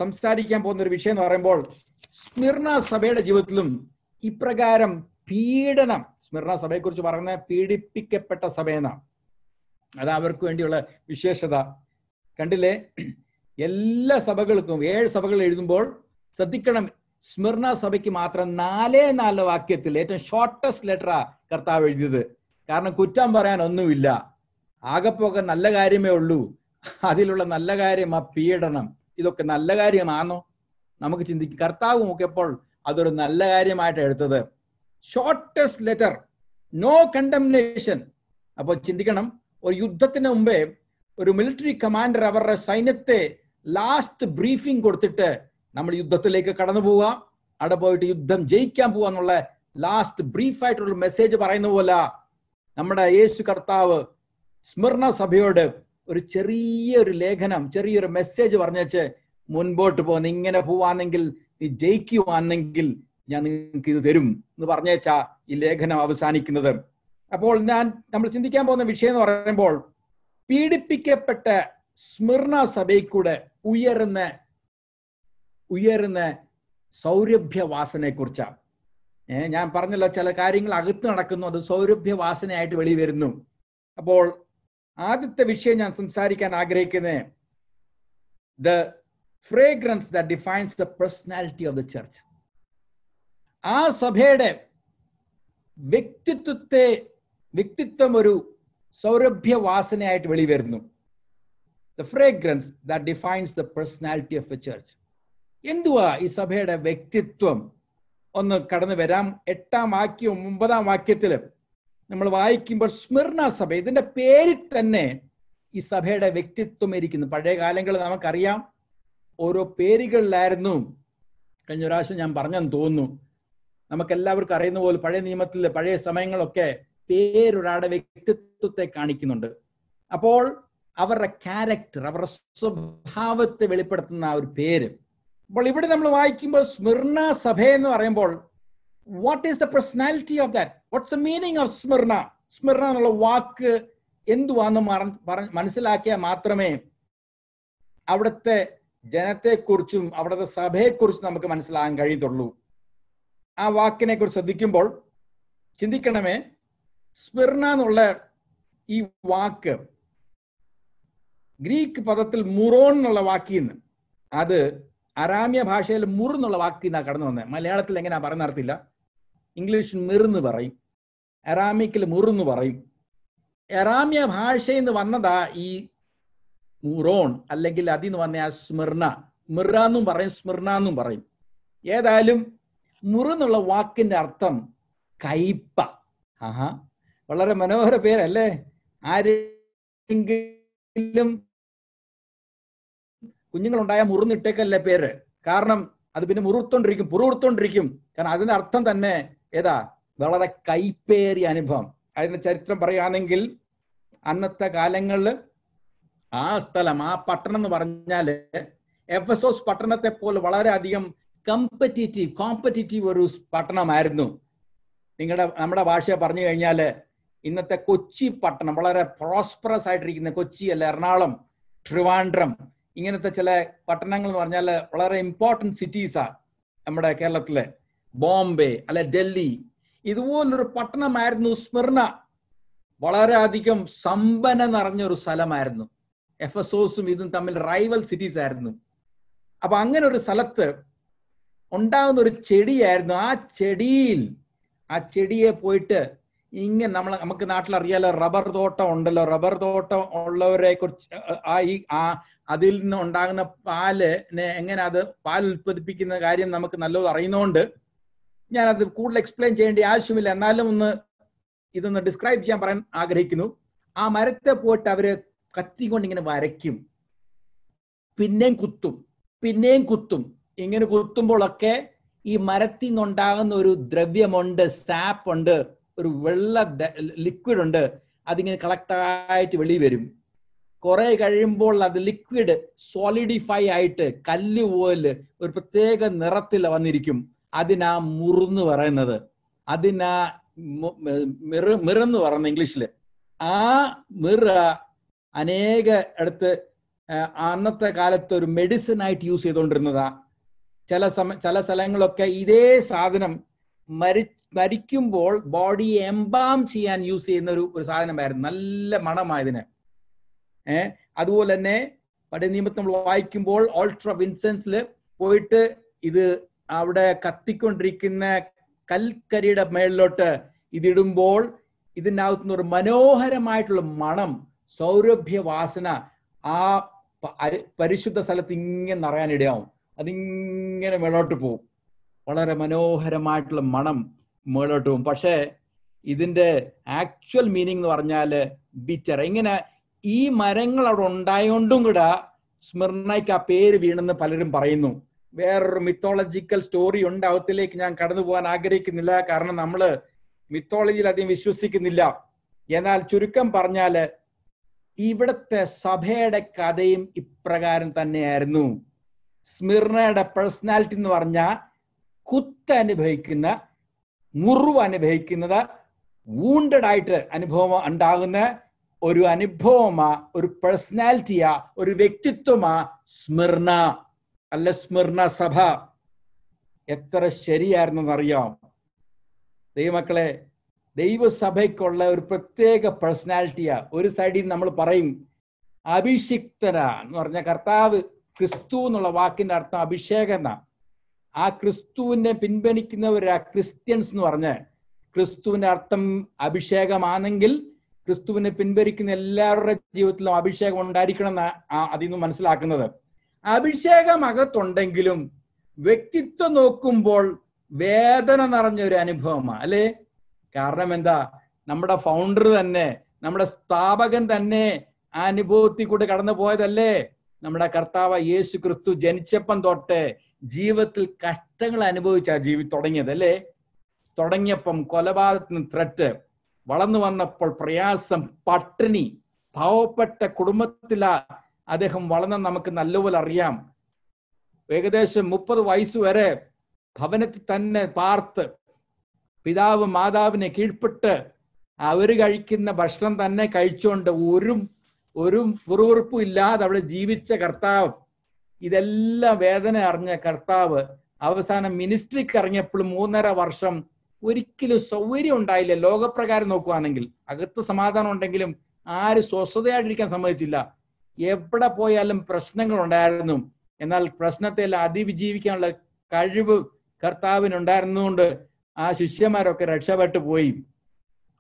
സംസാരിക്കാൻ പോകുന്ന ഒരു വിഷയം എന്ന് പറയുമ്പോൾ സ്മിർണ സഭയുടെ ജീവിതത്തിലും ഇപ്രകാരം പീഡനം സ്മരണ സഭയെക്കുറിച്ച് പറയുന്ന പീഡിപ്പിക്കപ്പെട്ട സഭയെന്നാണ് അത് അവർക്ക് വേണ്ടിയുള്ള വിശേഷത കണ്ടില്ലേ എല്ലാ സഭകൾക്കും ഏഴ് സഭകൾ എഴുതുമ്പോൾ ശ്രദ്ധിക്കണം സ്മിർണ സഭയ്ക്ക് മാത്രം നാലേ നാല് വാക്യത്തിൽ ഏറ്റവും ഷോർട്ടസ്റ്റ് ലെറ്ററാ കർത്താവ് എഴുതിയത് കാരണം കുറ്റം പറയാൻ ഒന്നുമില്ല ആകെപ്പോക്കെ നല്ല കാര്യമേ ഉള്ളൂ അതിലുള്ള നല്ല കാര്യം ആ പീഡനം ഇതൊക്കെ നല്ല കാര്യമാണോ നമുക്ക് ചിന്തിക്കും കർത്താവ് നോക്കിയപ്പോൾ അതൊരു നല്ല കാര്യമായിട്ട് എടുത്തത് ഷോർട്ടസ്റ്റ് ലെറ്റർ നോ കണ്ടംനേഷൻ അപ്പോൾ ചിന്തിക്കണം ഒരു യുദ്ധത്തിന് മുമ്പേ ഒരു മിലിറ്ററി കമാൻഡർ അവരുടെ സൈന്യത്തെ ലാസ്റ്റ് ബ്രീഫിംഗ് കൊടുത്തിട്ട് നമ്മൾ യുദ്ധത്തിലേക്ക് കടന്നു പോവുക അവിടെ പോയിട്ട് യുദ്ധം ജയിക്കാൻ പോവാ എന്നുള്ള ലാസ്റ്റ് ബ്രീഫായിട്ടുള്ള മെസ്സേജ് പറയുന്ന പോലെ നമ്മുടെ യേശു കർത്താവ് സ്മരണ സഭയോട് ഒരു ചെറിയൊരു ലേഖനം ചെറിയൊരു മെസ്സേജ് പറഞ്ഞു വെച്ച് മുൻപോട്ട് പോകുന്ന ഇങ്ങനെ പോവാന്നെങ്കിൽ നീ ജയിക്കുവാന്നെങ്കിൽ ഞാൻ നിങ്ങൾക്ക് ഇത് തരും എന്ന് പറഞ്ഞേച്ചാ ഈ ലേഖനം അവസാനിക്കുന്നത് അപ്പോൾ ഞാൻ നമ്മൾ ചിന്തിക്കാൻ പോകുന്ന വിഷയം എന്ന് പറയുമ്പോൾ പീഡിപ്പിക്കപ്പെട്ട സ്മിർണ സഭയ്ക്കൂടെ ഉയരുന്ന ഉയരുന്ന സൗരഭ്യവാസനെ കുറിച്ചാണ് ഞാൻ പറഞ്ഞല്ലോ ചില കാര്യങ്ങൾ അകത്ത് നടക്കുന്നു അത് സൗരഭ്യവാസനയായിട്ട് വെളി വരുന്നു അപ്പോൾ ആദ്യത്തെ വിഷയം ഞാൻ സംസാരിക്കാൻ ആഗ്രഹിക്കുന്നത് the fragrance the defines the personality of the church ആ സഭയുടെ വ്യക്തിത്വത്തെ വ്യക്തിത്വം ഒരു സൗരഭ്യ വാസനയായിട്ട് വെളിവരുന്നു the fragrance that defines the personality of a church എന്തുവാ ഈ സഭയുടെ വ്യക്തിത്വം ഒന്ന് കടന്നു വരാം എട്ടാം വാക്യവും ഒമ്പതാം വാക്യത്തിൽ നമ്മൾ വായിക്കുമ്പോൾ സ്മിർണ സഭ ഇതിന്റെ പേരിൽ തന്നെ ഈ സഭയുടെ വ്യക്തിത്വം ഇരിക്കുന്നു പഴയ കാലങ്ങളിൽ നമുക്കറിയാം ഓരോ പേരുകളിലായിരുന്നു കഴിഞ്ഞ പ്രാവശ്യം ഞാൻ പറഞ്ഞെന്ന് തോന്നുന്നു എല്ലാവർക്കും അറിയുന്ന പോലെ പഴയ നിയമത്തിലെ പഴയ സമയങ്ങളൊക്കെ പേരൊരാളുടെ വ്യക്തിത്വത്തെ കാണിക്കുന്നുണ്ട് അപ്പോൾ അവരുടെ ക്യാരക്ടർ അവരുടെ സ്വഭാവത്തെ വെളിപ്പെടുത്തുന്ന ആ ഒരു പേര് അപ്പോൾ ഇവിടെ നമ്മൾ വായിക്കുമ്പോൾ സ്മിർണ സഭ എന്ന് പറയുമ്പോൾ what is the personality of that what's the meaning of Smyrna Smyrna എന്നുള്ള വാക്ക് എന്തുവാന്ന് മനസ്സിലാക്കിയാൽ മാത്രമേ അവിടുത്തെ ജനത്തെക്കുറിച്ചും അവിടുത്തെ സഭയെക്കുറിച്ചും നമുക്ക് മനസ്സിലാകാൻ കഴിയത്തുള്ളൂ ആ വാക്കിനെ കുറിച്ച് ശ്രദ്ധിക്കുമ്പോൾ ചിന്തിക്കണമേ സ്പിർണ എന്നുള്ള ഈ വാക്ക് ഗ്രീക്ക് പദത്തിൽ മുറോൺ എന്നുള്ള വാക്കിൽ നിന്ന് അത് അരാമ്യ ഭാഷയിൽ മുർ എന്നുള്ള വാക്കിൽ നിന്നാണ് കടന്നു വന്നത് മലയാളത്തിൽ എങ്ങനെയാ പറയുന്ന അറിയത്തില്ല ഇംഗ്ലീഷ് മിർന്ന് പറയും എറാമിക്കിൽ മുറെന്ന് പറയും എറാമ്യ ഭാഷയിൽ നിന്ന് വന്നതാ ഈ മുറോൺ അല്ലെങ്കിൽ അതിൽ നിന്ന് വന്ന ആ സ്മിർണ മിറ എന്നും പറയും സ്മിർണ എന്നും പറയും ഏതായാലും മുറു എന്നുള്ള വാക്കിന്റെ അർത്ഥം കയ്പ ആഹാ വളരെ മനോഹര പേരല്ലേ ആരെങ്കിലും കുഞ്ഞുങ്ങളുണ്ടായ മുറിന്നിട്ടേക്കല്ലേ പേര് കാരണം അത് പിന്നെ മുറുത്തോണ്ടിരിക്കും പുറുത്തോണ്ടിരിക്കും കാരണം അതിന്റെ അർത്ഥം തന്നെ ഏതാ വളരെ കൈപ്പേറിയ അനുഭവം അതിന്റെ ചരിത്രം പറയുകയാണെങ്കിൽ അന്നത്തെ കാലങ്ങളിൽ ആ സ്ഥലം ആ പട്ടണം എന്ന് പറഞ്ഞാൽ എഫ് എസ് ഓസ് പട്ടണത്തെ പോലെ അധികം കമ്പറ്റീറ്റീവ് കോമ്പറ്റീറ്റീവ് ഒരു പട്ടണമായിരുന്നു നിങ്ങളുടെ നമ്മുടെ ഭാഷ പറഞ്ഞു കഴിഞ്ഞാൽ ഇന്നത്തെ കൊച്ചി പട്ടണം വളരെ പ്രോസ്പറസ് ആയിട്ടിരിക്കുന്ന കൊച്ചി അല്ല എറണാകുളം ട്രിവാൻഡ്രം ഇങ്ങനത്തെ ചില പട്ടണങ്ങൾ എന്ന് പറഞ്ഞാൽ വളരെ ഇമ്പോർട്ടൻറ്റ് സിറ്റീസാണ് നമ്മുടെ കേരളത്തിലെ ബോംബെ അല്ലെ ഡൽഹി ഇതുപോലൊരു പട്ടണമായിരുന്നു സ്മിർണ വളരെയധികം സമ്പന്ന നിറഞ്ഞ ഒരു സ്ഥലമായിരുന്നു എഫ് എസ് ഓസും ഇതും തമ്മിൽ റൈവൽ സിറ്റീസ് ആയിരുന്നു അപ്പൊ അങ്ങനെ ഒരു സ്ഥലത്ത് ഉണ്ടാകുന്ന ഒരു ചെടിയായിരുന്നു ആ ചെടിയിൽ ആ ചെടിയെ പോയിട്ട് ഇങ്ങനെ നമ്മൾ നമുക്ക് നാട്ടിൽ അറിയാലോ റബ്ബർ തോട്ടം ഉണ്ടല്ലോ റബ്ബർ തോട്ടം ഉള്ളവരെ കുറിച്ച് ആ ഈ ആ അതിൽ നിന്ന് ഉണ്ടാകുന്ന പാലിനെ എങ്ങനെ അത് പാൽ ഉൽപ്പാദിപ്പിക്കുന്ന കാര്യം നമുക്ക് നല്ലത് അറിയുന്നതുകൊണ്ട് അത് കൂടുതൽ എക്സ്പ്ലെയിൻ ചെയ്യേണ്ട ആവശ്യമില്ല എന്നാലും ഒന്ന് ഇതൊന്ന് ഡിസ്ക്രൈബ് ചെയ്യാൻ പറയാൻ ആഗ്രഹിക്കുന്നു ആ മരത്തെ പോയിട്ട് അവര് കത്തി കൊണ്ട് ഇങ്ങനെ വരയ്ക്കും പിന്നെയും കുത്തും പിന്നെയും കുത്തും ഇങ്ങനെ കുത്തുമ്പോഴൊക്കെ ഈ മരത്തിൽ നിന്നുണ്ടാകുന്ന ഒരു ദ്രവ്യമുണ്ട് സാപ്പ് ഉണ്ട് ഒരു വെള്ള ലിക്വിഡ് ഉണ്ട് അതിങ്ങനെ കളക്ടായിട്ട് വെളി വരും കുറെ കഴിയുമ്പോൾ അത് ലിക്വിഡ് സോളിഡിഫൈ ആയിട്ട് കല്ല് പോലെ ഒരു പ്രത്യേക നിറത്തിൽ വന്നിരിക്കും അതിനാ മുറുന്ന് പറയുന്നത് അതിനാ മിറ മിറന്ന് പറയുന്ന ഇംഗ്ലീഷിൽ ആ മിറ അനേക അടുത്ത് അന്നത്തെ കാലത്ത് ഒരു മെഡിസിൻ ആയിട്ട് യൂസ് ചെയ്തുകൊണ്ടിരുന്നതാ ചില സമ ചില സ്ഥലങ്ങളൊക്കെ ഇതേ സാധനം മരി മരിക്കുമ്പോൾ ബോഡി എംബാം ചെയ്യാൻ യൂസ് ചെയ്യുന്ന ഒരു ഒരു സാധനമായിരുന്നു നല്ല മണമായതിന് ഏർ അതുപോലെ തന്നെ പഴയ നമ്മൾ വായിക്കുമ്പോൾ ഓൾട്രാ വിൻസെൻസിൽ പോയിട്ട് ഇത് അവിടെ കത്തിക്കൊണ്ടിരിക്കുന്ന കൽക്കരിയുടെ മേളിലോട്ട് ഇതിടുമ്പോൾ ഇതിനകത്തുനിന്ന് ഒരു മനോഹരമായിട്ടുള്ള മണം സൗരഭ്യ വാസന ആ പരിശുദ്ധ സ്ഥലത്ത് ഇങ്ങനെ നിറയാനിടയാവും അതിങ്ങനെ മേളോട്ട് പോവും വളരെ മനോഹരമായിട്ടുള്ള മണം മേളോട്ട് പോവും പക്ഷേ ഇതിന്റെ ആക്ച്വൽ മീനിങ് എന്ന് പറഞ്ഞാൽ ബിച്ചറ ഇങ്ങനെ ഈ മരങ്ങൾ അവിടെ ഉണ്ടായോണ്ടും കൂടെ സ്മിർണയ്ക്ക് ആ പേര് വീണെന്ന് പലരും പറയുന്നു വേറൊരു മിത്തോളജിക്കൽ സ്റ്റോറി ഉണ്ട് അവത്തിലേക്ക് ഞാൻ കടന്നു പോകാൻ ആഗ്രഹിക്കുന്നില്ല കാരണം നമ്മൾ മിത്തോളജിയിൽ അധികം വിശ്വസിക്കുന്നില്ല എന്നാൽ ചുരുക്കം പറഞ്ഞാല് ഇവിടത്തെ സഭയുടെ കഥയും ഇപ്രകാരം തന്നെയായിരുന്നു സ്മിർണയുടെ പേഴ്സണാലിറ്റി എന്ന് പറഞ്ഞാൽ കുത്ത് അനുഭവിക്കുന്ന മുറിവ് അനുഭവിക്കുന്നത് വൂണ്ടഡ് ആയിട്ട് അനുഭവം ഉണ്ടാകുന്ന ഒരു അനുഭവമാ ഒരു പേഴ്സണാലിറ്റിയാ ഒരു വ്യക്തിത്വമാ സ്മിർണ അല്ല സ്മിർണ സഭ എത്ര ശരിയായിരുന്നെന്നറിയാം ദൈവമക്കളെ ദൈവസഭയ്ക്കുള്ള ഒരു പ്രത്യേക പേഴ്സണാലിറ്റിയാ ഒരു സൈഡിൽ നമ്മൾ പറയും അഭിഷിക്തന എന്ന് പറഞ്ഞ കർത്താവ് ക്രിസ്തു എന്നുള്ള വാക്കിന്റെ അർത്ഥം അഭിഷേകം എന്നാണ് ആ ക്രിസ്തുവിനെ പിൻവലിക്കുന്നവരാ ക്രിസ്ത്യൻസ് എന്ന് പറഞ്ഞ് ക്രിസ്തുവിന്റെ അർത്ഥം അഭിഷേകമാണെങ്കിൽ ക്രിസ്തുവിനെ പിൻവലിക്കുന്ന എല്ലാവരുടെ ജീവിതത്തിലും അഭിഷേകം ഉണ്ടായിരിക്കണം എന്ന അതിൽ നിന്ന് മനസ്സിലാക്കുന്നത് അഭിഷേകം അകത്തുണ്ടെങ്കിലും വ്യക്തിത്വം നോക്കുമ്പോൾ വേദന നിറഞ്ഞ ഒരു അനുഭവമാണ് അല്ലേ കാരണം എന്താ നമ്മുടെ ഫൗണ്ടർ തന്നെ നമ്മുടെ സ്ഥാപകൻ തന്നെ ആ അനുഭവത്തിൽ കൂടെ കടന്നു പോയതല്ലേ നമ്മുടെ കർത്താവ് യേശു ക്രിസ്തു ജനിച്ചപ്പം തൊട്ട് ജീവിതത്തിൽ കഷ്ടങ്ങൾ അനുഭവിച്ച ജീവി തുടങ്ങിയത് അല്ലേ തുടങ്ങിയപ്പം കൊലപാതകത്തിന് ത്രെറ്റ് വളർന്നു വന്നപ്പോൾ പ്രയാസം പട്ടിണി പാവപ്പെട്ട കുടുംബത്തില അദ്ദേഹം വളർന്ന നമുക്ക് നല്ലപോലെ അറിയാം ഏകദേശം മുപ്പത് വയസ്സ് വരെ ഭവനത്തിൽ തന്നെ പാർത്ത് പിതാവ് മാതാവിനെ കീഴ്പ്പെട്ട് അവർ കഴിക്കുന്ന ഭക്ഷണം തന്നെ കഴിച്ചുകൊണ്ട് ഒരു ഒരു പുറവെറുപ്പും ഇല്ലാതെ അവിടെ ജീവിച്ച കർത്താവ് ഇതെല്ലാം വേദന അറിഞ്ഞ കർത്താവ് അവസാനം മിനിസ്ട്രിക്ക് ഇറങ്ങിയപ്പോഴും മൂന്നര വർഷം ഒരിക്കലും സൗകര്യം ഉണ്ടായില്ല ലോകപ്രകാരം നോക്കുകയാണെങ്കിൽ അകത്ത് സമാധാനം ഉണ്ടെങ്കിലും ആര് സ്വസ്ഥതയായിട്ടിരിക്കാൻ സമ്മതിച്ചില്ല എവിടെ പോയാലും പ്രശ്നങ്ങൾ ഉണ്ടായിരുന്നു എന്നാൽ പ്രശ്നത്തെ അതിവിജീവിക്കാനുള്ള കഴിവ് കർത്താവിനുണ്ടായിരുന്നതുകൊണ്ട് ആ ശിഷ്യന്മാരൊക്കെ രക്ഷപ്പെട്ടു പോയി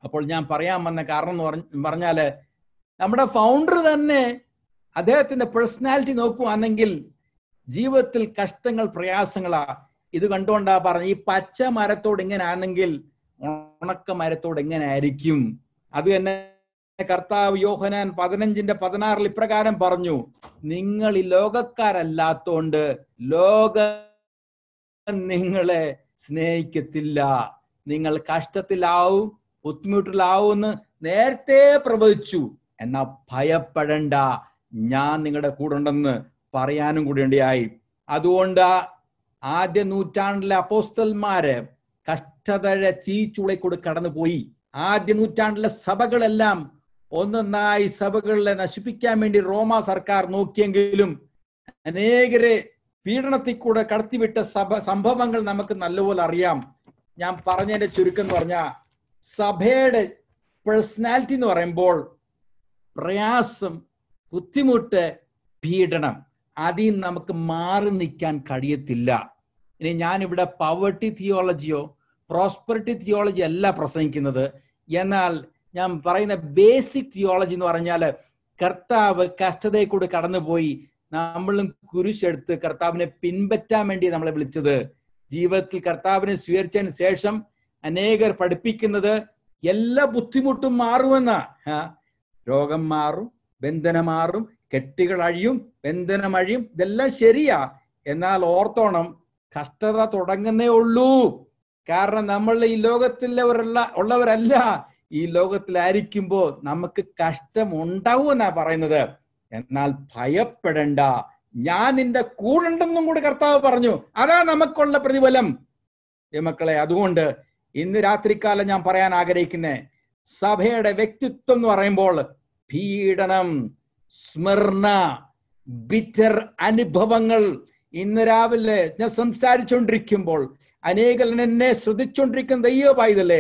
അപ്പോൾ ഞാൻ പറയാൻ വന്ന കാരണം എന്ന് പറഞ്ഞാല് നമ്മുടെ ഫൗണ്ടർ തന്നെ അദ്ദേഹത്തിന്റെ പേഴ്സണാലിറ്റി നോക്കുകയാണെങ്കിൽ ജീവിതത്തിൽ കഷ്ടങ്ങൾ പ്രയാസങ്ങളാ ഇത് കണ്ടുകൊണ്ടാ പറഞ്ഞു ഈ പച്ച മരത്തോട് ഇങ്ങനെ ആണെങ്കിൽ ഉണക്ക മരത്തോട് എങ്ങനെ ആയിരിക്കും അത് തന്നെ കർത്താവ് യോഹനാൻ പതിനഞ്ചിന്റെ പതിനാറിൽ ഇപ്രകാരം പറഞ്ഞു നിങ്ങൾ ഈ ലോകക്കാരല്ലാത്തോണ്ട് ലോക നിങ്ങളെ സ്നേഹിക്കത്തില്ല നിങ്ങൾ കഷ്ടത്തിലാവും ബുദ്ധിമുട്ടിലാവും എന്ന് നേരത്തെ പ്രവചിച്ചു എന്നാ ഭയപ്പെടണ്ട ഞാൻ നിങ്ങളുടെ കൂടെ ഉണ്ടെന്ന് പറയാനും കൂടി ഉണ്ടായി അതുകൊണ്ട് ആദ്യ നൂറ്റാണ്ടിലെ അപ്പോസ്തൽമാര് കഷ്ടതയുടെ തീച്ചുളക്കൂടെ കടന്നുപോയി ആദ്യ നൂറ്റാണ്ടിലെ സഭകളെല്ലാം ഒന്നൊന്നായി സഭകളിലെ നശിപ്പിക്കാൻ വേണ്ടി റോമ സർക്കാർ നോക്കിയെങ്കിലും അനേകരെ പീഡനത്തിൽ കൂടെ കടത്തിവിട്ട സഭ സംഭവങ്ങൾ നമുക്ക് നല്ലപോലെ അറിയാം ഞാൻ പറഞ്ഞതിന്റെ ചുരുക്കം എന്ന് പറഞ്ഞ സഭയുടെ പേഴ്സണാലിറ്റി എന്ന് പറയുമ്പോൾ പ്രയാസം ബുദ്ധിമുട്ട് പീഡനം അതിൽ നമുക്ക് മാറി നിൽക്കാൻ കഴിയത്തില്ല ഇനി ഞാനിവിടെ പവർട്ടി തിയോളജിയോ പ്രോസ്പെറിറ്റി തിയോളജി അല്ല പ്രസംഗിക്കുന്നത് എന്നാൽ ഞാൻ പറയുന്ന ബേസിക് തിയോളജി എന്ന് പറഞ്ഞാൽ കർത്താവ് കഷ്ടതയെ കൂടി കടന്നുപോയി നമ്മളും കുരിശെടുത്ത് കർത്താവിനെ പിൻപറ്റാൻ വേണ്ടി നമ്മളെ വിളിച്ചത് ജീവിതത്തിൽ കർത്താവിനെ സ്വീകരിച്ചതിന് ശേഷം അനേകർ പഠിപ്പിക്കുന്നത് എല്ലാ ബുദ്ധിമുട്ടും മാറുമെന്നാ രോഗം മാറും ബന്ധനം മാറും കെട്ടികൾ അഴിയും ബന്ധനം അഴിയും ഇതെല്ലാം ശരിയാ എന്നാൽ ഓർത്തോണം കഷ്ടത തുടങ്ങുന്നേ ഉള്ളൂ കാരണം നമ്മൾ ഈ ലോകത്തിലവരല്ല ഉള്ളവരല്ല ഈ ലോകത്തിലായിരിക്കുമ്പോൾ നമുക്ക് കഷ്ടം ഉണ്ടാവും എന്നാ പറയുന്നത് എന്നാൽ ഭയപ്പെടണ്ട ഞാൻ നിന്റെ കൂടുണ്ടെന്നും കൂടി കർത്താവ് പറഞ്ഞു അതാ നമുക്കുള്ള പ്രതിഫലം മക്കളെ അതുകൊണ്ട് ഇന്ന് രാത്രിക്കാലം ഞാൻ പറയാൻ ആഗ്രഹിക്കുന്നേ സഭയുടെ വ്യക്തിത്വം എന്ന് പറയുമ്പോൾ പീഡനം സ്മരണ ബിറ്റർ അനുഭവങ്ങൾ ഇന്ന് രാവിലെ ഞാൻ സംസാരിച്ചുകൊണ്ടിരിക്കുമ്പോൾ അനേകൽ എന്നെ ശ്രദ്ധിച്ചുകൊണ്ടിരിക്കുന്ന ദൈവമായതല്ലേ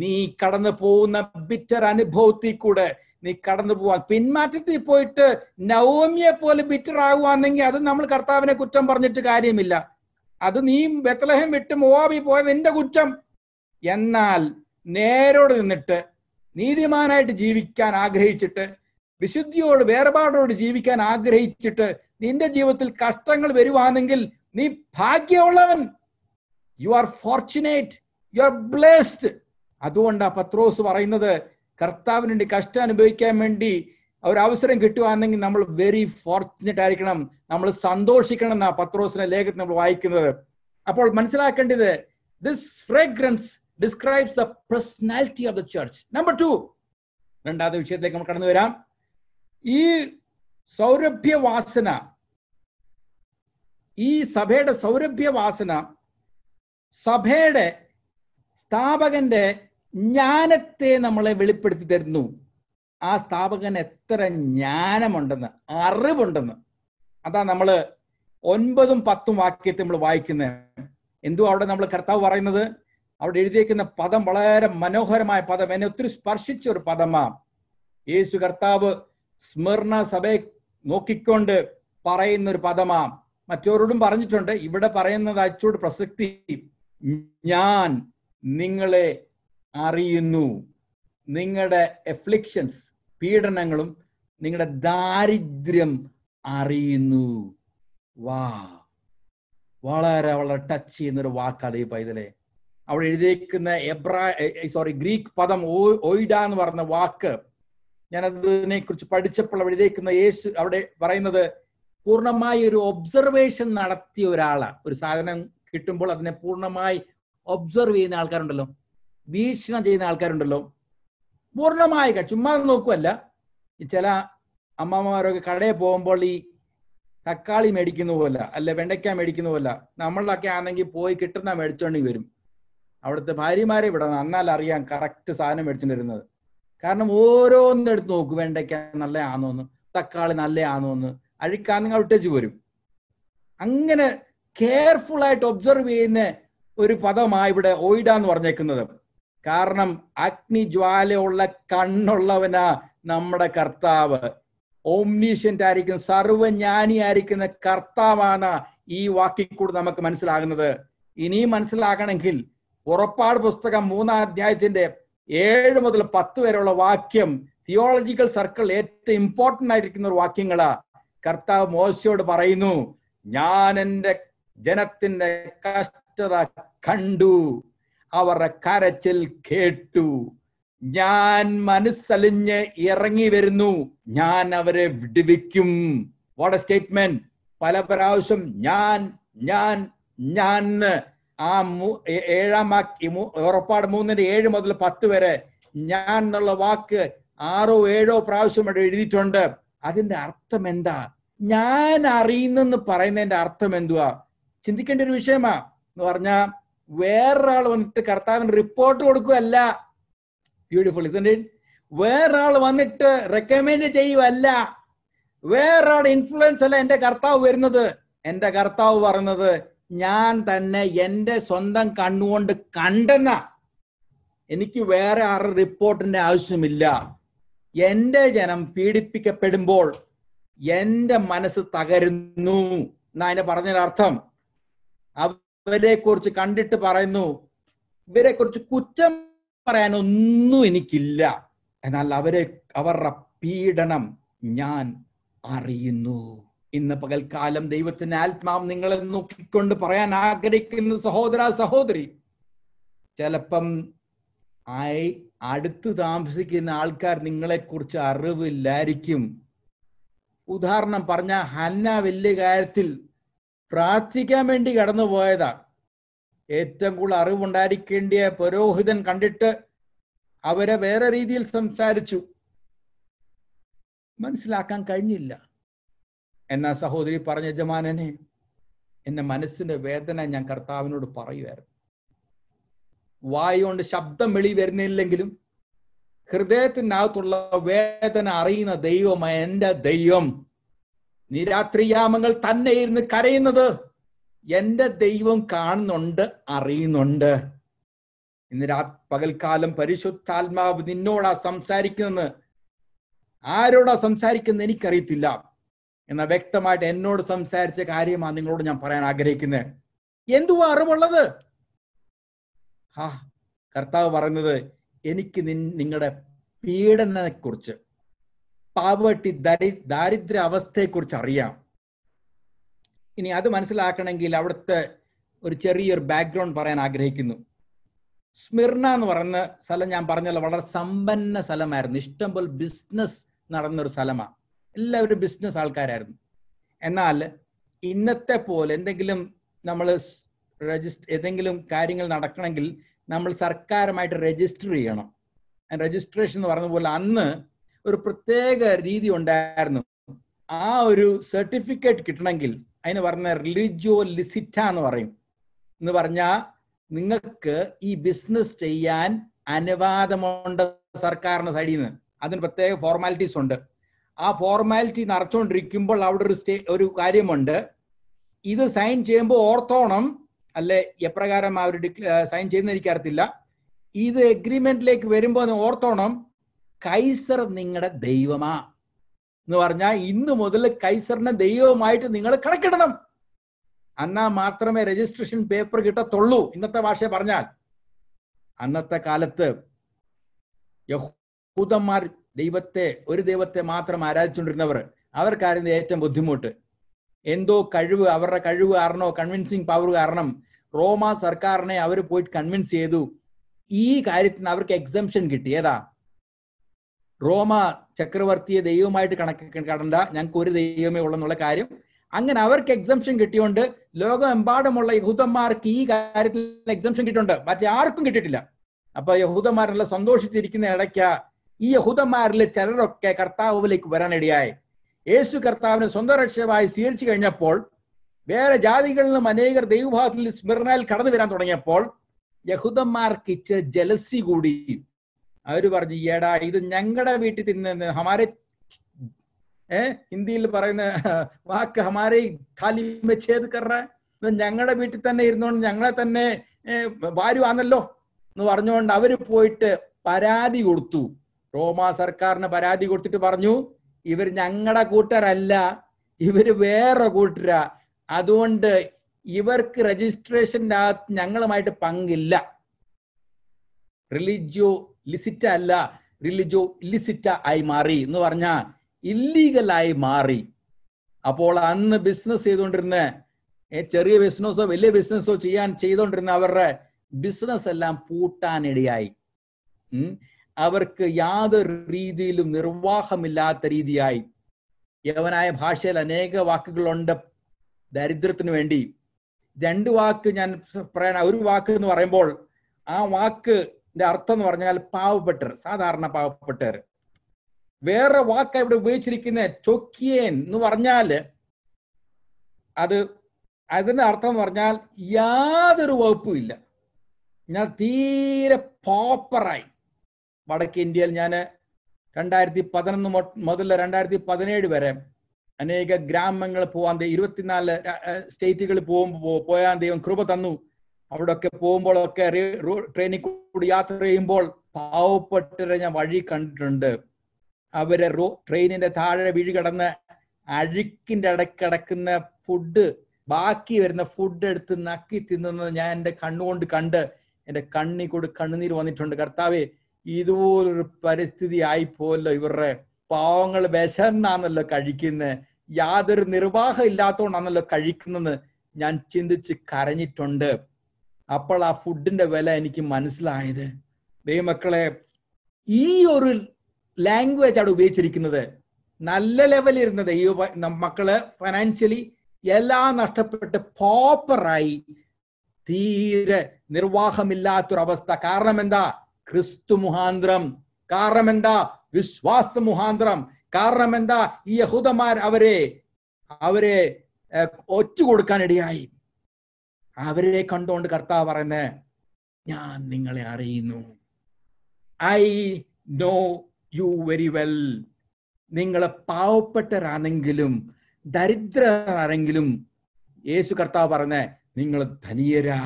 നീ കടന്നു പോകുന്ന ബിറ്റർ അനുഭവത്തിൽ കൂടെ നീ കടന്നു പോവാൻ പിന്മാറ്റത്തിൽ പോയിട്ട് നവോമിയെ പോലെ ബിറ്റർ ആകുവാണെങ്കിൽ അത് നമ്മൾ കർത്താവിനെ കുറ്റം പറഞ്ഞിട്ട് കാര്യമില്ല അത് നീ ബത്തലഹം വിട്ട് മോവാബി പോയത് നിന്റെ കുറ്റം എന്നാൽ നേരോട് നിന്നിട്ട് നീതിമാനായിട്ട് ജീവിക്കാൻ ആഗ്രഹിച്ചിട്ട് വിശുദ്ധിയോട് വേർപാടോട് ജീവിക്കാൻ ആഗ്രഹിച്ചിട്ട് നിന്റെ ജീവിതത്തിൽ കഷ്ടങ്ങൾ വരുവാണെങ്കിൽ നീ ഭാഗ്യമുള്ളവൻ you are fortunate you are blessed അതുകൊണ്ടാ പത്രോസ് പറയുന്നത് കർത്താവിനുണ്ടി കഷ്ടം അനുഭവിക്കാൻ വേണ്ടി ഒരു അവസരം കിട്ടുവാണെങ്കിൽ നമ്മൾ വെരി ഫോർച്ചുനേറ്റ് ആയിരിക്കണം നമ്മൾ സന്തോഷിക്കണം എന്നാ പത്രോസിനെ ലേഖത്തിൽ നമ്മൾ വായിക്കുന്നത് അപ്പോൾ മനസ്സിലാക്കേണ്ടത് this fragrance describes the personality of the church number two രണ്ടാമത്തെ വിഷയത്തിലേക്ക് നമ്മൾ കടന്നു വരാം ഈ സൗരഭ്യവാസന ഈ സഭയുടെ സൗരഭ്യവാസന സഭയുടെ സ്ഥാപകന്റെ ജ്ഞാനത്തെ നമ്മളെ വെളിപ്പെടുത്തി തരുന്നു ആ സ്ഥാപകൻ എത്ര ജ്ഞാനമുണ്ടെന്ന് അറിവുണ്ടെന്ന് അതാ നമ്മൾ ഒൻപതും പത്തും വാക്യത്തെ നമ്മൾ വായിക്കുന്നത് എന്തു അവിടെ നമ്മൾ കർത്താവ് പറയുന്നത് അവിടെ എഴുതിയേക്കുന്ന പദം വളരെ മനോഹരമായ പദം എന്നെ ഒത്തിരി സ്പർശിച്ച ഒരു പദമാണ് യേശു കർത്താവ് സ്മർണ സഭയെ നോക്കിക്കൊണ്ട് പറയുന്ന ഒരു പദമാണ് മറ്റോരോടും പറഞ്ഞിട്ടുണ്ട് ഇവിടെ പറയുന്നത് അച്ചോട് പ്രസക്തി ഞാൻ നിങ്ങളെ അറിയുന്നു നിങ്ങളുടെ എഫ്ലിക്ഷൻസ് പീഡനങ്ങളും നിങ്ങളുടെ ദാരിദ്ര്യം അറിയുന്നു വാ വളരെ വളരെ ടച്ച് ചെയ്യുന്ന ഒരു വാക്കാണ് ഈ പൈതലേ അവിടെ എഴുതിയേക്കുന്ന എബ്രാ സോറി ഗ്രീക്ക് പദം ഓയിഡ എന്ന് പറഞ്ഞ വാക്ക് ഞാൻ അതിനെ കുറിച്ച് പഠിച്ചപ്പോൾ അവിടെ എഴുതിയേക്കുന്ന യേശു അവിടെ പറയുന്നത് പൂർണ്ണമായി ഒരു ഒബ്സർവേഷൻ നടത്തിയ ഒരാളാണ് ഒരു സാധനം കിട്ടുമ്പോൾ അതിനെ പൂർണ്ണമായി ഒബ്സർവ് ചെയ്യുന്ന ആൾക്കാരുണ്ടല്ലോ വീക്ഷണം ചെയ്യുന്ന ആൾക്കാരുണ്ടല്ലോ പൂർണ്ണമായി ചുമ്മാ നോക്കുമല്ല ചില അമ്മമാരൊക്കെ കടയിൽ പോകുമ്പോൾ ഈ തക്കാളി മേടിക്കുന്ന പോലെ അല്ല വെണ്ടയ്ക്ക മേടിക്കുന്ന പോലെ നമ്മളൊക്കെ ആണെങ്കിൽ പോയി കിട്ടുന്ന മേടിച്ചോണ്ടി വരും അവിടുത്തെ ഭാര്യമാരെ വിടണം എന്നാൽ അറിയാം കറക്റ്റ് സാധനം മേടിച്ചിട്ട് വരുന്നത് കാരണം എടുത്ത് നോക്കും വെണ്ടയ്ക്ക നല്ല ആണോന്ന് തക്കാളി നല്ല അഴിക്കാൻ നിങ്ങൾ ഔട്ടേജ് വരും അങ്ങനെ കെയർഫുൾ ആയിട്ട് ഒബ്സർവ് ചെയ്യുന്ന ഒരു പദമാണ് ഇവിടെ ഓയിഡ എന്ന് പറഞ്ഞേക്കുന്നത് കാരണം അഗ്നി ജ്വാലയുള്ള കണ്ണുള്ളവനാ നമ്മുടെ കർത്താവ് ഓംനീഷ്യന്റ് ആയിരിക്കും ആയിരിക്കുന്ന കർത്താവാണ് ഈ വാക്കിൽ കൂടെ നമുക്ക് മനസ്സിലാകുന്നത് ഇനിയും മനസ്സിലാകണമെങ്കിൽ ഉറപ്പാട് പുസ്തകം മൂന്നാം അധ്യായത്തിന്റെ ഏഴ് മുതൽ പത്ത് വരെയുള്ള വാക്യം തിയോളജിക്കൽ സർക്കിൾ ഏറ്റവും ഇമ്പോർട്ടൻ്റ് ആയിരിക്കുന്ന ഒരു വാക്യങ്ങളാ കർത്താവ് മോശയോട് പറയുന്നു ഞാൻ എൻ്റെ ജനത്തിൻ്റെ കഷ്ടത കണ്ടു അവരുടെ കരച്ചിൽ കേട്ടു ഞാൻ മനസ്സലിഞ്ഞ് ഇറങ്ങി വരുന്നു ഞാൻ അവരെ വിടുവിക്കും വാട്ട് എ സ്റ്റേറ്റ്മെന്റ് പല പ്രാവശ്യം ഞാൻ ഞാൻ ഞാൻ ആ ഏഴാം ഉറപ്പാട് മൂന്നിന്റെ ഏഴ് മുതൽ പത്ത് വരെ ഞാൻ എന്നുള്ള വാക്ക് ആറോ ഏഴോ പ്രാവശ്യം എഴുതിയിട്ടുണ്ട് അതിന്റെ അർത്ഥം എന്താ ഞാൻ അറിയുന്നെന്ന് പറയുന്നതിന്റെ അർത്ഥം എന്തുവാ ചിന്തിക്കേണ്ട ഒരു വിഷയമാ എന്ന് പറഞ്ഞാ വേറൊരാൾ വന്നിട്ട് കർത്താവിന് റിപ്പോർട്ട് കൊടുക്കുകയല്ല ബ്യൂട്ടിഫുൾ ഇറ്റ് വേറൊരാൾ വന്നിട്ട് റെക്കമെൻഡ് ചെയ്യുവല്ല വേറൊരാൾ ഇൻഫ്ലുവൻസ് അല്ല എന്റെ കർത്താവ് വരുന്നത് എന്റെ കർത്താവ് പറയുന്നത് ഞാൻ തന്നെ എൻ്റെ സ്വന്തം കണ്ണുകൊണ്ട് കണ്ടെന്ന എനിക്ക് വേറെ ആരുടെ റിപ്പോർട്ടിന്റെ ആവശ്യമില്ല എൻ്റെ ജനം പീഡിപ്പിക്കപ്പെടുമ്പോൾ എൻ്റെ മനസ്സ് തകരുന്നു എന്നാ അതിന്റെ പറഞ്ഞതിനർത്ഥം അവരെ കുറിച്ച് കണ്ടിട്ട് പറയുന്നു ഇവരെ കുറിച്ച് കുറ്റം പറയാനൊന്നും എനിക്കില്ല എന്നാൽ അവരെ അവരുടെ പീഡനം ഞാൻ അറിയുന്നു ഇന്ന് പകൽക്കാലം ദൈവത്തിന്റെ ആത്മാവ് നിങ്ങളെ നോക്കിക്കൊണ്ട് പറയാൻ ആഗ്രഹിക്കുന്ന സഹോദര സഹോദരി ചിലപ്പം ആയി അടുത്ത് താമസിക്കുന്ന ആൾക്കാർ നിങ്ങളെക്കുറിച്ച് അറിവില്ലായിരിക്കും ഉദാഹരണം പറഞ്ഞ ഹന്ന വലിയ കാര്യത്തിൽ പ്രാർത്ഥിക്കാൻ വേണ്ടി കടന്നു പോയതാ ഏറ്റവും കൂടുതൽ അറിവുണ്ടായിരിക്കേണ്ടിയ പുരോഹിതൻ കണ്ടിട്ട് അവരെ വേറെ രീതിയിൽ സംസാരിച്ചു മനസ്സിലാക്കാൻ കഴിഞ്ഞില്ല എന്നാൽ സഹോദരി പറഞ്ഞ യജമാനനെ എന്റെ മനസ്സിന്റെ വേദന ഞാൻ കർത്താവിനോട് പറയുമായിരുന്നു വായുകൊണ്ട് ശബ്ദം വെളി വരുന്നില്ലെങ്കിലും ഹൃദയത്തിനകത്തുള്ള വേദന അറിയുന്ന ദൈവം എൻ്റെ ദൈവം നീ രാത്രിയാമങ്ങൾ തന്നെ ഇരുന്ന് കരയുന്നത് എൻ്റെ ദൈവം കാണുന്നുണ്ട് അറിയുന്നുണ്ട് ഇന്ന് രാ പകൽക്കാലം പരിശുദ്ധാത്മാവ് നിന്നോടാ സംസാരിക്കുന്നത് ആരോടാ സംസാരിക്കുന്നത് എനിക്കറിയത്തില്ല എന്നാൽ വ്യക്തമായിട്ട് എന്നോട് സംസാരിച്ച കാര്യമാണ് നിങ്ങളോട് ഞാൻ പറയാൻ ആഗ്രഹിക്കുന്നത് എന്തുവാ അറിവുള്ളത് ഹാ കർത്താവ് പറയുന്നത് എനിക്ക് നിങ്ങളുടെ പീഡനത്തെക്കുറിച്ച് പാവട്ടി ദരി ദാരിദ്ര്യ അവസ്ഥയെക്കുറിച്ച് അറിയാം ഇനി അത് മനസ്സിലാക്കണമെങ്കിൽ അവിടുത്തെ ഒരു ചെറിയൊരു ബാക്ക്ഗ്രൗണ്ട് പറയാൻ ആഗ്രഹിക്കുന്നു സ്മിർണ എന്ന് പറയുന്ന സ്ഥലം ഞാൻ പറഞ്ഞല്ലോ വളരെ സമ്പന്ന സ്ഥലമായിരുന്നു ഇഷ്ടംപോലെ ബിസിനസ് നടന്നൊരു സ്ഥലമാണ് എല്ലാവരും ബിസിനസ് ആൾക്കാരായിരുന്നു എന്നാൽ ഇന്നത്തെ പോലെ എന്തെങ്കിലും നമ്മൾ രജിസ്റ്റർ ഏതെങ്കിലും കാര്യങ്ങൾ നടക്കണമെങ്കിൽ നമ്മൾ സർക്കാരുമായിട്ട് രജിസ്റ്റർ ചെയ്യണം രജിസ്ട്രേഷൻ എന്ന് പറഞ്ഞ പോലെ അന്ന് ഒരു പ്രത്യേക രീതി ഉണ്ടായിരുന്നു ആ ഒരു സർട്ടിഫിക്കറ്റ് കിട്ടണമെങ്കിൽ അതിന് പറഞ്ഞ റിലിജിയോ ലിസിറ്റ എന്ന് പറയും എന്ന് പറഞ്ഞാൽ നിങ്ങൾക്ക് ഈ ബിസിനസ് ചെയ്യാൻ അനുവാദമുണ്ട് സർക്കാരിന്റെ സൈഡിൽ നിന്ന് അതിന് പ്രത്യേക ഫോർമാലിറ്റീസ് ഉണ്ട് ആ ഫോർമാലിറ്റി നടത്തുകൊണ്ടിരിക്കുമ്പോൾ അവിടെ ഒരു സ്റ്റേ ഒരു കാര്യമുണ്ട് ഇത് സൈൻ ചെയ്യുമ്പോൾ ഓർത്തോണം അല്ലെ എപ്രകാരം അവർ സൈൻ ചെയ്യുന്ന എനിക്കറിയത്തില്ല ഇത് എഗ്രിമെന്റിലേക്ക് വരുമ്പോൾ ഓർത്തോണം കൈസർ നിങ്ങളുടെ ദൈവമാ എന്ന് പറഞ്ഞാൽ ഇന്ന് മുതൽ കൈസറിനെ ദൈവമായിട്ട് നിങ്ങൾ കണക്കിടണം എന്നാ മാത്രമേ രജിസ്ട്രേഷൻ പേപ്പർ കിട്ടത്തുള്ളൂ ഇന്നത്തെ ഭാഷ പറഞ്ഞാൽ അന്നത്തെ കാലത്ത് യഹൂദന്മാർ ദൈവത്തെ ഒരു ദൈവത്തെ മാത്രം ആരാധിച്ചുകൊണ്ടിരുന്നവർ അവർക്കായിരുന്നു ഏറ്റവും ബുദ്ധിമുട്ട് എന്തോ കഴിവ് അവരുടെ കഴിവ് കാരണോ കൺവിൻസിങ് പവർ കാരണം റോമ സർക്കാരിനെ അവർ പോയിട്ട് കൺവിൻസ് ചെയ്തു ഈ കാര്യത്തിന് അവർക്ക് എക്സംഷൻ കിട്ടി ഏതാ റോമ ചക്രവർത്തിയെ ദൈവമായിട്ട് കണക്ക് കടണ്ട ഞങ്ങൾക്ക് ഒരു ദൈവമേ ഉള്ളെന്നുള്ള കാര്യം അങ്ങനെ അവർക്ക് എക്സംഷൻ കിട്ടിയോണ്ട് ലോകമെമ്പാടുമുള്ള യഹൂദന്മാർക്ക് ഈ കാര്യത്തിൽ എക്സംഷൻ കിട്ടിയിട്ടുണ്ട് മറ്റേ ആർക്കും കിട്ടിയിട്ടില്ല അപ്പൊ യഹൂദന്മാരെല്ലാം സന്തോഷിച്ചിരിക്കുന്ന ഇടയ്ക്ക ഈ യഹൂദന്മാരിലെ ചിലരൊക്കെ കർത്താവിലേക്ക് വരാനിടയായി യേശു കർത്താവിനെ സ്വന്തം രക്ഷമായി സ്വീകരിച്ചു കഴിഞ്ഞപ്പോൾ വേറെ ജാതികളിൽ നിന്നും അനേകർ ദൈവഭാഗത്തിൽ സ്മരണയിൽ കടന്നു വരാൻ തുടങ്ങിയപ്പോൾ യഹൂദന്മാർക്ക് ജലസി കൂടി അവർ പറഞ്ഞു ഏടാ ഇത് ഞങ്ങളുടെ വീട്ടിൽ തിന്നുന്ന ഹമാരെ ഏർ ഹിന്ദിയിൽ പറയുന്ന വാക്ക് ഹമാരെ ഖാലി ഛേദ് കറ ഞങ്ങളുടെ വീട്ടിൽ തന്നെ ഇരുന്നുകൊണ്ട് ഞങ്ങളെ തന്നെ വാരുവാന്നല്ലോ എന്ന് പറഞ്ഞുകൊണ്ട് അവര് പോയിട്ട് പരാതി കൊടുത്തു റോമ സർക്കാരിന് പരാതി കൊടുത്തിട്ട് പറഞ്ഞു ഇവർ ഞങ്ങളുടെ കൂട്ടരല്ല ഇവര് വേറെ കൂട്ടരാ അതുകൊണ്ട് ഇവർക്ക് രജിസ്ട്രേഷൻ്റെ ഞങ്ങളുമായിട്ട് പങ്കില്ല റിലിജിയോ ലിസിറ്റ അല്ല റിലിജിയോ ഇല്ലിസിറ്റ ആയി മാറി എന്ന് പറഞ്ഞാൽ ഇല്ലീഗലായി മാറി അപ്പോൾ അന്ന് ബിസിനസ് ചെയ്തുകൊണ്ടിരുന്ന ചെറിയ ബിസിനസ്സോ വലിയ ബിസിനസ്സോ ചെയ്യാൻ ചെയ്തുകൊണ്ടിരുന്ന അവരുടെ ബിസിനസ് എല്ലാം പൂട്ടാനിടയായി അവർക്ക് യാതൊരു രീതിയിലും നിർവാഹമില്ലാത്ത രീതിയായി യവനായ ഭാഷയിൽ അനേക വാക്കുകളുണ്ട് ദരിദ്രത്തിനു വേണ്ടി രണ്ട് വാക്ക് ഞാൻ പറയണ ഒരു വാക്ക് എന്ന് പറയുമ്പോൾ ആ വാക്കിന്റെ അർത്ഥം എന്ന് പറഞ്ഞാൽ പാവപ്പെട്ടർ സാധാരണ പാവപ്പെട്ടവർ വേറെ വാക്ക് ഇവിടെ ഉപയോഗിച്ചിരിക്കുന്ന ചൊക്കിയേൻ എന്ന് പറഞ്ഞാൽ അത് അതിന്റെ അർത്ഥം എന്ന് പറഞ്ഞാൽ യാതൊരു വകുപ്പും ഇല്ല ഞാൻ തീരെ പോപ്പറായി വടക്കേ ഇന്ത്യയിൽ ഞാൻ രണ്ടായിരത്തി പതിനൊന്ന് മുതൽ രണ്ടായിരത്തി പതിനേഴ് വരെ അനേക ഗ്രാമങ്ങൾ പോവാൻ ഇരുപത്തിനാല് സ്റ്റേറ്റുകൾ പോകുമ്പോൾ പോയാൻ ദൈവം കൃപ തന്നു അവിടെയൊക്കെ പോകുമ്പോഴൊക്കെ ട്രെയിനിൽ കൂടി യാത്ര ചെയ്യുമ്പോൾ പാവപ്പെട്ടരെ ഞാൻ വഴി കണ്ടിട്ടുണ്ട് അവരെ റോ ട്രെയിനിന്റെ താഴെ വീഴ് അഴുക്കിന്റെ ഇടക്കിടക്കുന്ന ഫുഡ് ബാക്കി വരുന്ന ഫുഡ് എടുത്ത് നക്കി തിന്നുന്നത് ഞാൻ എൻ്റെ കണ്ണുകൊണ്ട് കണ്ട് എൻ്റെ കണ്ണി കൂടി കണ്ണുനീര് വന്നിട്ടുണ്ട് കർത്താവേ ഇതുപോലൊരു പരിസ്ഥിതി പോലല്ലോ ഇവരുടെ പാവങ്ങൾ വിശന്നാന്നല്ലോ കഴിക്കുന്നത് യാതൊരു നിർവാഹം ഇല്ലാത്തതുകൊണ്ടാണല്ലോ കഴിക്കുന്നത് ഞാൻ ചിന്തിച്ച് കരഞ്ഞിട്ടുണ്ട് അപ്പോൾ ആ ഫുഡിന്റെ വില എനിക്ക് മനസ്സിലായത് ദൈവമക്കളെ ഈ ഒരു ലാംഗ്വേജ് ആണ് ഉപയോഗിച്ചിരിക്കുന്നത് നല്ല ലെവലിൽ ഇരുന്നത് ഈ മക്കള് ഫൈനാൻഷ്യലി എല്ലാം നഷ്ടപ്പെട്ട് പോപ്പറായി തീരെ നിർവാഹമില്ലാത്തൊരവസ്ഥ കാരണം എന്താ ക്രിസ്തു മുഹാന്തരം കാരണം എന്താ വിശ്വാസ മുഹാന്തരം കാരണം എന്താ ഈ യഹൂദന്മാർ അവരെ അവരെ ഒറ്റ കൊടുക്കാൻ ഇടയായി അവരെ കണ്ടുകൊണ്ട് കർത്താവ് പറയുന്നത് ഞാൻ നിങ്ങളെ അറിയുന്നു I know you very well നിങ്ങളെ പാവപ്പെട്ടരാണെങ്കിലും ദരിദ്രരാണെങ്കിലും യേശു കർത്താവ് പറഞ്ഞ നിങ്ങൾ ധനിയരാ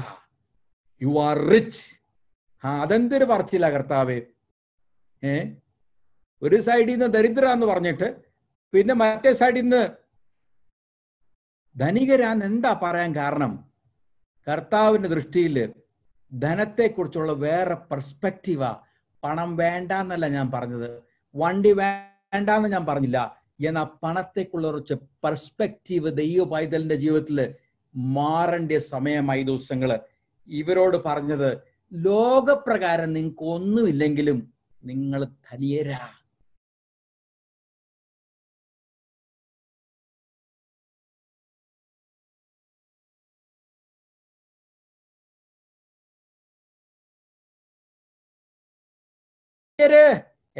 യു ആർ റിച്ച് ആ അതെന്തൊരു പറച്ചില്ല കർത്താവേ ഏ ഒരു സൈഡിൽ നിന്ന് ദരിദ്ര എന്ന് പറഞ്ഞിട്ട് പിന്നെ മറ്റേ സൈഡിൽ നിന്ന് ധനികരാന്ന് എന്താ പറയാൻ കാരണം കർത്താവിന്റെ ദൃഷ്ടിയിൽ ധനത്തെക്കുറിച്ചുള്ള വേറെ പെർസ്പെക്റ്റീവാ പണം വേണ്ട എന്നല്ല ഞാൻ പറഞ്ഞത് വണ്ടി വേണ്ട എന്ന് ഞാൻ പറഞ്ഞില്ല എന്നാ പണത്തേക്കുള്ള കുറച്ച് പെർസ്പെക്റ്റീവ് ദൈവ പൈതലിന്റെ ജീവിതത്തിൽ മാറേണ്ട സമയമായി ദിവസങ്ങള് ഇവരോട് പറഞ്ഞത് ലോകപ്രകാരം നിങ്ങൾക്ക് ഒന്നുമില്ലെങ്കിലും നിങ്ങൾ ധനിയരാ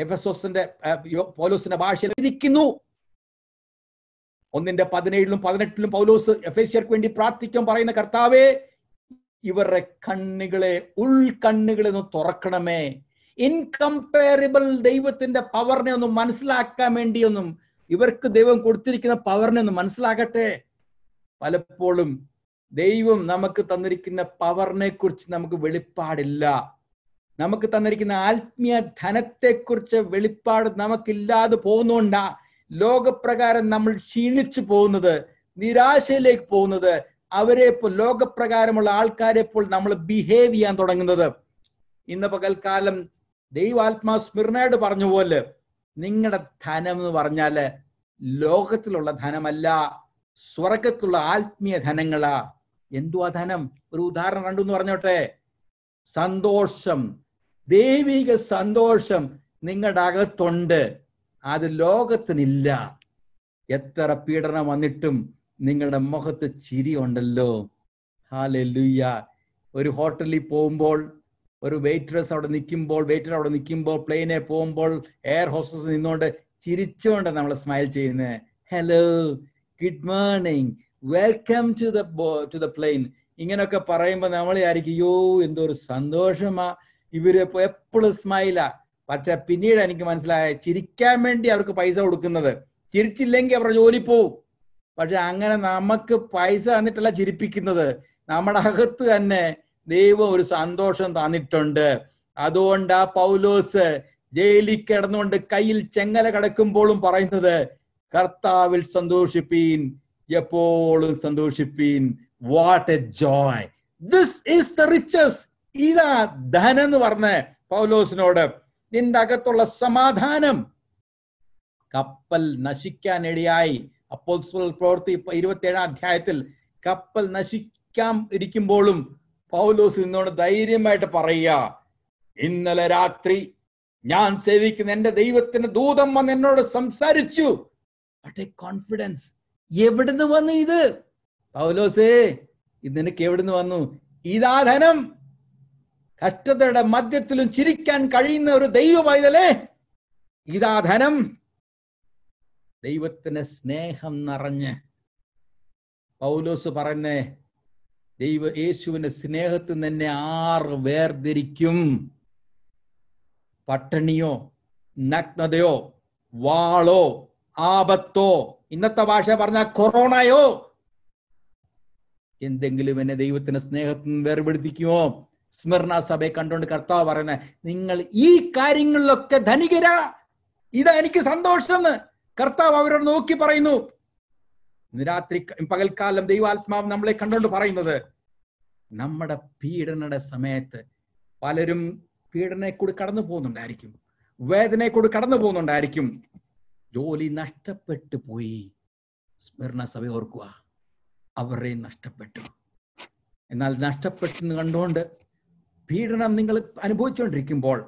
എഫസോസിന്റെ പൗലോസിന്റെ ഭാഷയിൽ ഇരിക്കുന്നു ഒന്നിന്റെ പതിനേഴിലും പതിനെട്ടിലും പൗലോസ് എഫേഷ്യർക്ക് വേണ്ടി പ്രാർത്ഥിക്കാൻ പറയുന്ന കർത്താവേ ഇവരുടെ കണ്ണുകളെ ഉൾക്കണ്ണുകളെ ഒന്ന് തുറക്കണമേ ഇൻകംപാരബിൾ ദൈവത്തിന്റെ പവറിനെ ഒന്ന് മനസ്സിലാക്കാൻ വേണ്ടിയൊന്നും ഇവർക്ക് ദൈവം കൊടുത്തിരിക്കുന്ന പവറിനെ ഒന്ന് മനസ്സിലാക്കട്ടെ പലപ്പോഴും ദൈവം നമുക്ക് തന്നിരിക്കുന്ന പവറിനെ കുറിച്ച് നമുക്ക് വെളിപ്പാടില്ല നമുക്ക് തന്നിരിക്കുന്ന ആത്മീയ ധനത്തെക്കുറിച്ച് വെളിപ്പാട് നമുക്കില്ലാതെ പോകുന്നുകൊണ്ടാ ലോകപ്രകാരം നമ്മൾ ക്ഷീണിച്ചു പോകുന്നത് നിരാശയിലേക്ക് പോകുന്നത് അവരെ ഇപ്പോൾ ലോകപ്രകാരമുള്ള ആൾക്കാരെ ഇപ്പോൾ നമ്മൾ ബിഹേവ് ചെയ്യാൻ തുടങ്ങുന്നത് ഇന്ന് പകൽക്കാലം ദൈവാത്മാ സ്മിർണയോട് പറഞ്ഞ പോലെ നിങ്ങളുടെ ധനം എന്ന് പറഞ്ഞാല് ലോകത്തിലുള്ള ധനമല്ല സ്വർഗത്തിലുള്ള ആത്മീയ ധനങ്ങളാ എന്തുവാ ധനം ഒരു ഉദാഹരണം കണ്ടു എന്ന് പറഞ്ഞോട്ടെ സന്തോഷം ദൈവിക സന്തോഷം നിങ്ങളുടെ അകത്തുണ്ട് അത് ലോകത്തിനില്ല എത്ര പീഡനം വന്നിട്ടും നിങ്ങളുടെ മുഖത്ത് ചിരി ഉണ്ടല്ലോ ഹാലെ ലുയ്യ ഒരു ഹോട്ടലിൽ പോകുമ്പോൾ ഒരു വെയിറ്ററസ് അവിടെ നിൽക്കുമ്പോൾ വെയിറ്റർ അവിടെ നിൽക്കുമ്പോൾ പ്ലെയിനെ പോകുമ്പോൾ എയർ ഹോസ്റ്റസ് നിന്നുകൊണ്ട് ചിരിച്ചുകൊണ്ട് നമ്മൾ സ്മൈൽ ചെയ്യുന്നത് hello good morning welcome to the to the plane ഇങ്ങനെയൊക്കെ പറയുമ്പോൾ നമ്മൾ ആയിരിക്കും യോ എന്തോ ഒരു സന്തോഷമാ ഇവര് എപ്പോഴും സ്മൈലാ പക്ഷെ പിന്നീട് എനിക്ക് മനസ്സിലായ ചിരിക്കാൻ വേണ്ടി അവർക്ക് പൈസ കൊടുക്കുന്നത് ചിരിച്ചില്ലെങ്കിൽ അവരുടെ ജോലി പോവും പക്ഷെ അങ്ങനെ നമുക്ക് പൈസ തന്നിട്ടല്ല ചിരിപ്പിക്കുന്നത് നമ്മുടെ അകത്ത് തന്നെ ദൈവം ഒരു സന്തോഷം തന്നിട്ടുണ്ട് അതുകൊണ്ട് ആ പൗലോസ് ജയിലിൽ കിടന്നുകൊണ്ട് കയ്യിൽ ചെങ്ങല കിടക്കുമ്പോഴും പറയുന്നത് കർത്താവിൽ സന്തോഷിപ്പീൻ എപ്പോഴും സന്തോഷിപ്പീൻ what a joy this is the riches ഇതാ ധനം എന്ന് പറഞ്ഞ പൗലോസിനോട് നിന്റെ അകത്തുള്ള സമാധാനം കപ്പൽ നശിക്കാനിടയായി അപ്പോൾ പ്രവർത്തി ഇരുപത്തിയേഴാം അധ്യായത്തിൽ കപ്പൽ നശിക്കാൻ ഇരിക്കുമ്പോഴും പൗലോസ് നിന്നോട് ധൈര്യമായിട്ട് പറയുക ഇന്നലെ രാത്രി ഞാൻ സേവിക്കുന്ന എൻ്റെ ദൈവത്തിന് ദൂതം വന്ന് എന്നോട് സംസാരിച്ചു കോൺഫിഡൻസ് എവിടുന്ന് വന്നു ഇത് പൗലോസേ ഇത് നിനക്ക് എവിടുന്ന് വന്നു ഇതാ ധനം കഷ്ടതയുടെ മധ്യത്തിലും ചിരിക്കാൻ കഴിയുന്ന ഒരു ദൈവമായതല്ലേ ഇതാ ധനം ദൈവത്തിന് സ്നേഹം നിറഞ്ഞ് പൗലോസ് പറഞ്ഞേ ദൈവ യേശുവിന്റെ സ്നേഹത്തിൽ തന്നെ ആർ വേർതിരിക്കും പട്ടണിയോ നഗ്നതയോ വാളോ ആപത്തോ ഇന്നത്തെ ഭാഷ പറഞ്ഞ കൊറോണയോ എന്തെങ്കിലും എന്നെ ദൈവത്തിന് സ്നേഹത്തിൽ നിന്ന് വേർപെടുത്തിക്കുമോ സ്മരണ സഭയെ കണ്ടുകൊണ്ട് കർത്താവ് പറയുന്നത് നിങ്ങൾ ഈ കാര്യങ്ങളിലൊക്കെ ധനികരാ ഇതാ എനിക്ക് സന്തോഷം കർത്താവ് അവരോട് നോക്കി പറയുന്നു രാത്രി പകൽക്കാലം ദൈവാത്മാവ് നമ്മളെ കണ്ടുകൊണ്ട് പറയുന്നത് നമ്മുടെ പീഡനയുടെ സമയത്ത് പലരും പീഡനയെ കൂടി കടന്നു പോകുന്നുണ്ടായിരിക്കും വേദനയെ കൂടി കടന്നു പോകുന്നുണ്ടായിരിക്കും ജോലി നഷ്ടപ്പെട്ടു പോയി സ്മരണ സഭ ഓർക്കുക അവരെ നഷ്ടപ്പെട്ടു എന്നാൽ നഷ്ടപ്പെട്ടെന്ന് കണ്ടുകൊണ്ട് പീഡനം നിങ്ങൾ അനുഭവിച്ചുകൊണ്ടിരിക്കുമ്പോൾ